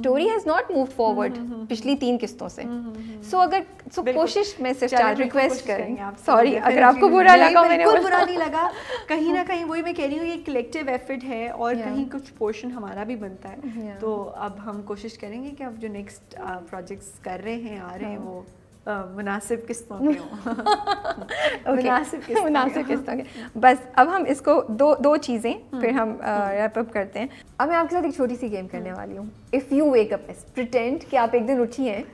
story has not move forward पिछली तीन किस्तों से सो hmm, hmm, अगर सो कोशिश मैं सिर्फ रिक्वेस्ट करें सॉरी अगर आपको बुरा लगा मैंने बुरा नहीं लगा कहीं ना [LAUGHS] कहीं वही मैं कह रही हूँ ये कलेक्टिव एफर्ट है और yeah. कहीं कुछ पोर्शन हमारा भी बनता है yeah. तो अब हम कोशिश करेंगे कि अब जो नेक्स्ट प्रोजेक्ट्स uh, कर रहे हैं आ रहे हैं हाँ। वो uh, मुनासिब किस्तों के [LAUGHS] मुनासिब [LAUGHS] मुनासिब किस्तों के बस अब हम इसको दो दो चीज़ें हम्म। फिर हम रैप uh, अप हम्म। करते हैं अब मैं आपके साथ एक छोटी सी गेम हम्म। करने वाली हूँ if you wake up pretend कि आप एक दिन उठी हैं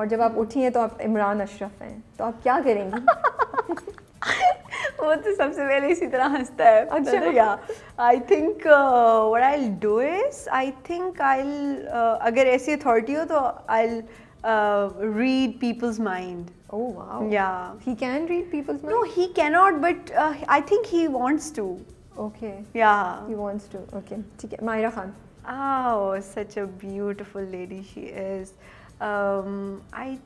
और जब आप उठी हैं तो आप इमरान अशरफ हैं तो आप क्या करेंगी [LAUGHS] वो तो सबसे पहले इसी तरह हंसता है अच्छा या I think what I do is I think I अगर ऐसी अथॉरिटी हो तो I read people's mind can read people's no he cannot but I think he wants to okay ठीक है मायरा खान आओ such a beautiful lady she is I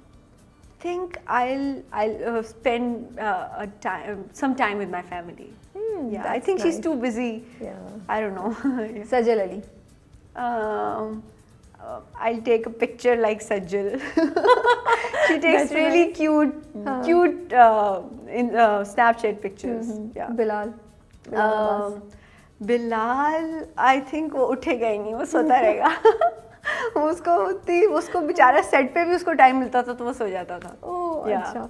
think I'll I'll uh, spend uh, time, um, some time with my family. Hmm, yeah, I think nice. she's too busy. Yeah, I don't know. [LAUGHS] yeah. Sajal Ali. Um, uh, I'll take a picture like Sajal. [LAUGHS] she takes That's really nice. cute, -huh. cute uh, in uh, Snapchat pictures. Mm -hmm. Yeah. Bilal. Bilal, um, Bilal, I think वो उठेगा ही नहीं वो सोता [LAUGHS] रहेगा उसको उतनी उसको बेचारा सेट पे भी उसको टाइम मिलता था तो वो सो जाता था ओह अच्छा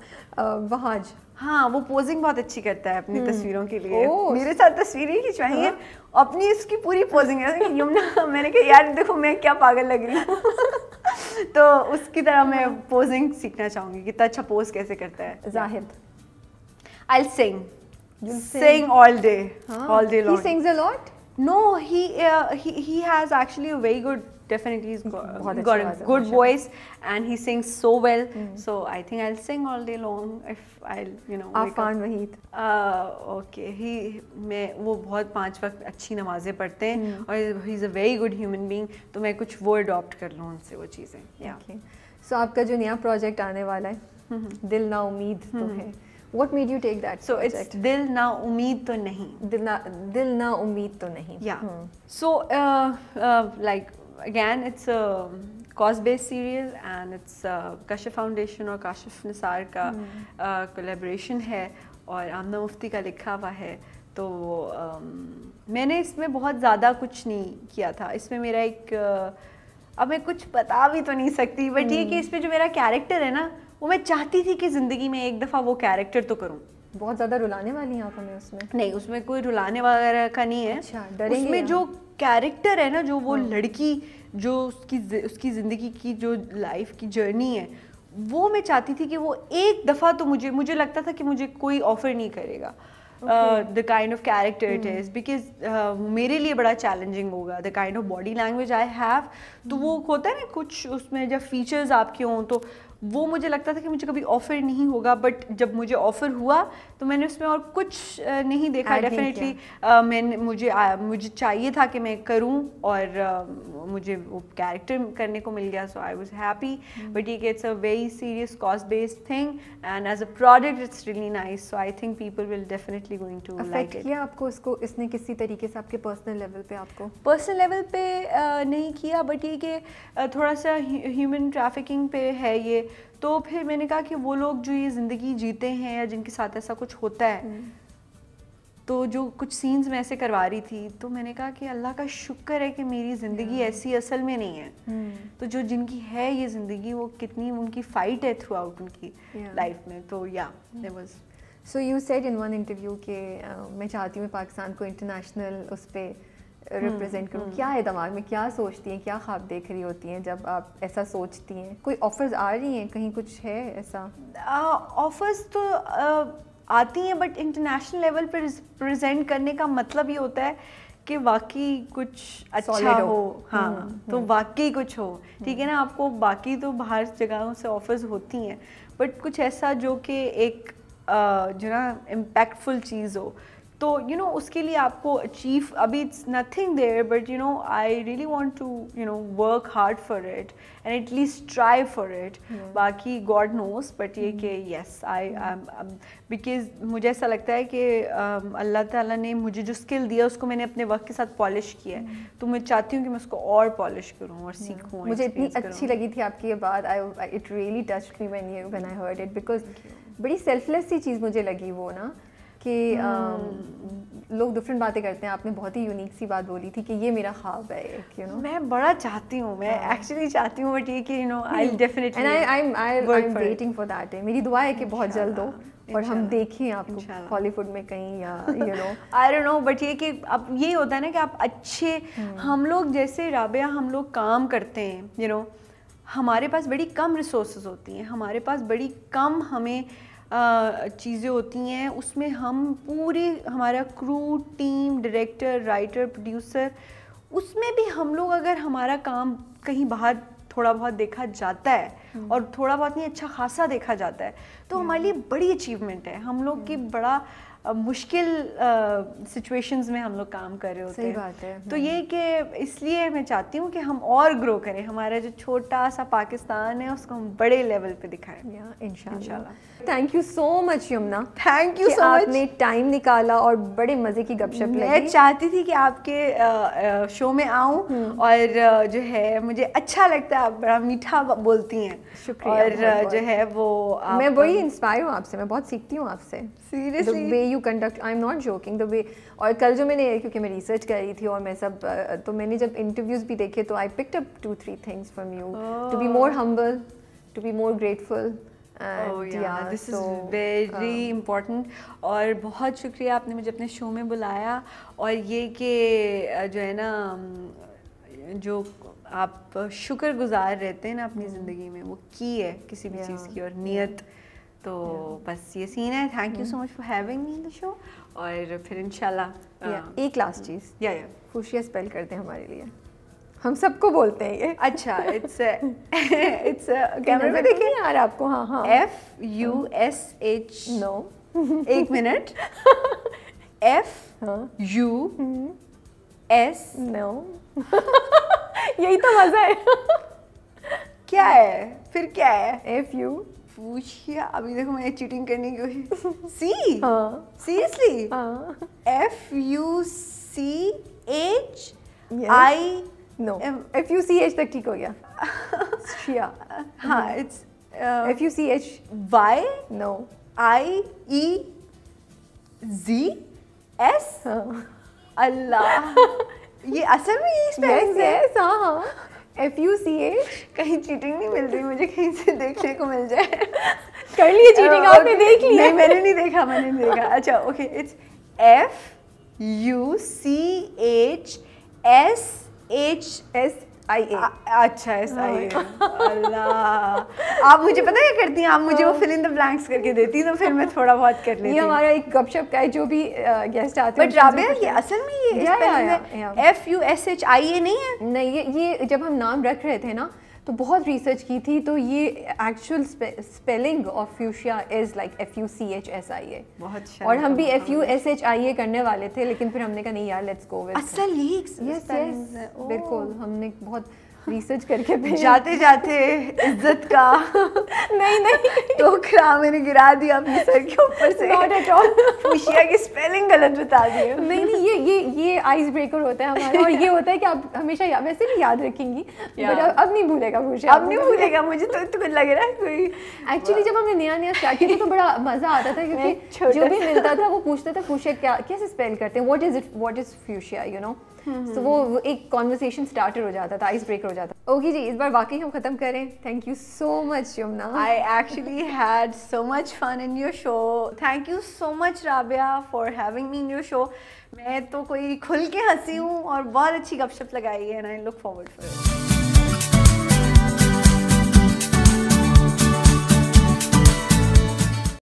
वहाज हाँ वो पोजिंग बहुत अच्छी करता है अपनी hmm. तस्वीरों के लिए oh. मेरे साथ तस्वीरें खिंचवाई हैं हाँ। अपनी इसकी पूरी पोजिंग है कि यमुना मैंने कहा यार देखो मैं क्या पागल लग रही हूँ [LAUGHS] तो उसकी तरह मैं पोजिंग hmm. सीखना चाहूँगी कितना अच्छा पोज कैसे करता है Zahid I sing sing all day all day lot long. He sings a lot. No, he uh, he he has definitely he's got, got a good voice and he sings so well mm. so i think i'll sing all day long if i'll you know afan wahid okay he मैं वो बहुत पांच वक्त अच्छी नमाजें पढ़ते हैं और he is a very good human being तो मैं कुछ वो अडॉप्ट कर लूँ उनसे वो चीज़ें ओके सो आपका जो नया प्रोजेक्ट आने वाला है दिल ना उम्मीद तो है What made you take that? So project? it's Dil Na Umid To Nahi. Dil Na Dil Na Umid To Nahi. Yeah. Hmm. So uh, uh, like again it's a based based and it's Kashif foundation और काशिफ निसार का collaboration hmm. uh, है और आमना मुफ्ती का लिखा हुआ है तो um, मैंने इसमें बहुत ज़्यादा कुछ नहीं किया था इसमें मेरा एक uh, अब मैं कुछ बता भी तो नहीं सकती बट ये कि hmm. इसमें जो मेरा कैरेक्टर है ना वो मैं चाहती थी कि ज़िंदगी में एक दफ़ा वो कैरेक्टर तो करूँ बहुत ज़्यादा रुलाने वाली आंखों में उसमें नहीं उसमें कोई रुलाने वगैरह का नहीं है अच्छा उसमें जो कैरेक्टर है ना जो वो हाँ। लड़की जो उसकी उसकी ज़िंदगी की जो लाइफ की जर्नी है वो मैं चाहती थी कि वो एक दफ़ा तो मुझे मुझे लगता था कि मुझे कोई ऑफ़र नहीं करेगा the kind of character it is because मेरे लिए बड़ा चैलेंजिंग होगा the kind of body language I have तो हम्म। वो होता है ना कुछ उसमें जब फीचर्स आपके हों तो वो मुझे लगता था कि मुझे कभी ऑफ़र नहीं होगा बट जब मुझे ऑफ़र हुआ तो मैंने उसमें और कुछ नहीं देखा डेफिनेटली मैंने मुझे मुझे चाहिए था कि मैं करूं और मुझे वो कैरेक्टर करने को मिल गया so I was happy but ये it's a very serious cause based thing and as a product it's really nice so I think people will definitely going to like it आपको इसको इसने किसी तरीके से आपके पर्सनल लेवल पे आपको पर्सनल लेवल पे नहीं किया बट ये कि थोड़ा सा ह्यूमन ट्रैफिकिंग पे है ये तो फिर मैंने कहा कि वो लोग जो ये ज़िंदगी जीते हैं या जिनके साथ ऐसा कुछ होता है हम्म। तो जो कुछ सीन्स मैं ऐसे करवा रही थी तो मैंने कहा कि अल्लाह का शुक्र है कि मेरी ज़िंदगी ऐसी असल में नहीं है हम्म। तो जो जिनकी है ये ज़िंदगी वो कितनी उनकी फ़ाइट है थ्रू आउट उनकी लाइफ में तो या there so you said in one interview के मैं चाहती हूँ पाकिस्तान को इंटरनेशनल उस पर रिप्रेजेंट करूँ हम्म, क्या हम्म। है दिमाग में क्या सोचती हैं क्या ख्वाब देख रही होती हैं जब आप ऐसा सोचती हैं कोई ऑफर्स आ रही हैं कहीं कुछ है ऐसा ऑफर्स तो आती हैं बट इंटरनेशनल लेवल पर प्रेजेंट करने का मतलब ये होता है कि वाकई कुछ अच्छा हो, हम्म, हाँ तो वाकई कुछ हो ठीक है ना आपको बाकी तो बाहर जगहों से ऑफर्स होती हैं बट कुछ ऐसा जो कि एक जो ना इम्पैक्टफुल चीज़ हो तो यू नो उसके लिए आपको अचीव अभी it's nothing there but you know I really want to you know work hard for it and at least try for it बाकी गॉड नोस बट ये hmm. कि यस आई बिकॉज मुझे ऐसा लगता है कि um, अल्लाह ताला ने मुझे जो स्किल दिया उसको मैंने अपने वक्त के साथ पॉलिश किया है hmm. तो मैं चाहती हूँ कि मैं उसको और पॉलिश करूँ और hmm. सीखूँ मुझे इतनी अच्छी लगी थी आपकी ये बात I it really touch me when you when I heard it because बड़ी सेल्फलेस सी चीज़ मुझे लगी वो ना कि hmm. um, लोग डिफरेंट बातें करते हैं आपने बहुत ही यूनिक सी बात बोली थी कि ये मेरा ख्वाब है एक यू नो मैं बड़ा चाहती हूँ मैं एक्चुअली हाँ। चाहती हूँ बट ये कि you know I definitely and I I I am waiting for that मेरी दुआ है कि बहुत जल्द हो और हम देखें आपको हॉलीवुड में कहीं या you know I don't know but ये कि अब ये होता है ना कि आप अच्छे hmm. हम लोग जैसे राबिया हम लोग काम करते हैं यू नो हमारे पास बड़ी कम रिसोर्स होती हैं हमारे पास बड़ी कम हमें चीज़ें होती हैं उसमें हम पूरी हमारा crew team director writer producer उसमें भी हम लोग अगर हमारा काम कहीं बाहर थोड़ा बहुत देखा जाता है हम्म। और थोड़ा बहुत नहीं अच्छा खासा देखा जाता है तो हमारे लिए हम्म। बड़ी अचीवमेंट है हम लोग की हम्म। बड़ा मुश्किल सिचुएशंस में हम लोग काम कर रहे होते सही हैं बात है तो हम्म। ये कि इसलिए मैं चाहती हूँ कि हम और ग्रो करें हमारा जो छोटा सा पाकिस्तान है उसको हम बड़े लेवल पे दिखाएं इंशाल्लाह thank you so much Yumna thank you so ने टाइम निकाला और बड़े मज़े की गपशप मैं चाहती थी कि आपके शो में आऊँ हम्म। और जो है मुझे अच्छा लगता है आप बड़ा मीठा बोलती हैं और जो है वो मैं वही इंस्पायर हूँ आपसे मैं बहुत सीखती हूँ आपसे seriously way you conduct I am not joking the way और कल जो मैंने क्योंकि मैं रिसर्च कर रही थी और मैं सब तो मैंने जब इंटरव्यूज भी देखे तो I picked up two three things from you to be more humble to be more grateful this is very important और बहुत शुक्रिया आपने मुझे अपने शो में बुलाया और ये कि जो है ना जो आप शुक्र गुजार रहते हैं ना अपनी hmm. ज़िंदगी में वो की है किसी भी yeah. चीज़ की और नियत yeah. तो बस ये सीन है thank you so much for having me in the show और फिर इंशाल्लाह uh, एक लास्ट चीज़ या या खुशिया स्पेल करते हैं हमारे लिए हम सबको बोलते हैं ये अच्छा इट्स इट्स कैमरे में देखिए यार आपको हाँ हाँ F U S H no एक minute F U S no यही तो मज़ा है क्या है फिर क्या है एफ यू पूछिए अभी देखो मैं चीटिंग करने की हुई सी seriously F U C H I no F U C H तक ठीक हो गया [LAUGHS] हाँ it's F U C H Y no I E G S अल्लाह [LAUGHS] ये असल में ये स्पेलिंग है हाँ हाँ एफ यू सी ए कहीं चीटिंग नहीं मिल रही मुझे कहीं से देखने को मिल जाए कर लिए चीटिंग आपने देख ली नहीं मैंने नहीं देखा मैंने नहीं देखा अच्छा okay it's F U C H S H S अच्छा हाँ। अल्लाह आप मुझे पता क्या करती हैं आप मुझे वो फिल इन द ब्लैंक्स करके देती तो फिर मैं थोड़ा बहुत कर लेती ये हमारा एक गपशप का है जो भी गेस्ट आते हैं बट ये असल में ये F U S H I A नहीं है नहीं ये ये जब हम नाम रख रहे थे ना तो बहुत रिसर्च की थी तो ये actual spelling of fuchsia is like F U C H S I A बहुत अच्छा और हम भी F U S H I A करने वाले थे लेकिन फिर हमने कहा नहीं यार लेट्स गो विद असल यस यस बिल्कुल हमने बहुत रिसर्च करके जाते जाते इज्जत का नहीं नहीं टोकरा तो मैंने गिरा दिया अपने सर के ऊपर से नॉट एट की स्पेलिंग गलत बता दी नहीं नहीं ये ये ये आइस ब्रेकर होता है हमारा और ये होता है कि आप हमेशा वैसे भी याद रखेंगी बट अब अब नहीं भूलेगा खुशिया अब नहीं भूलेगा मुझे तो इतना लग रहा है कोई एक्चुअली जब हमने नया नया स्टार्ट किया तो बड़ा मजा आता था क्योंकि जो भी मिलता था वो पूछता था खुशिया क्या कैसे स्पेल करते हैं what is it what is fuchsia you know तो वो एक कॉन्वर्सेशन स्टार्टर हो जाता था आइस ब्रेकर हो जाता था ओके जी इस बार वाकई हम खत्म करें thank you so much Yamuna I actually had so much fun in your show thank you so much Rabia for having me in your show मैं तो कोई खुल के हंसी हूँ और बहुत अच्छी गपशप लगाई है and I look forward for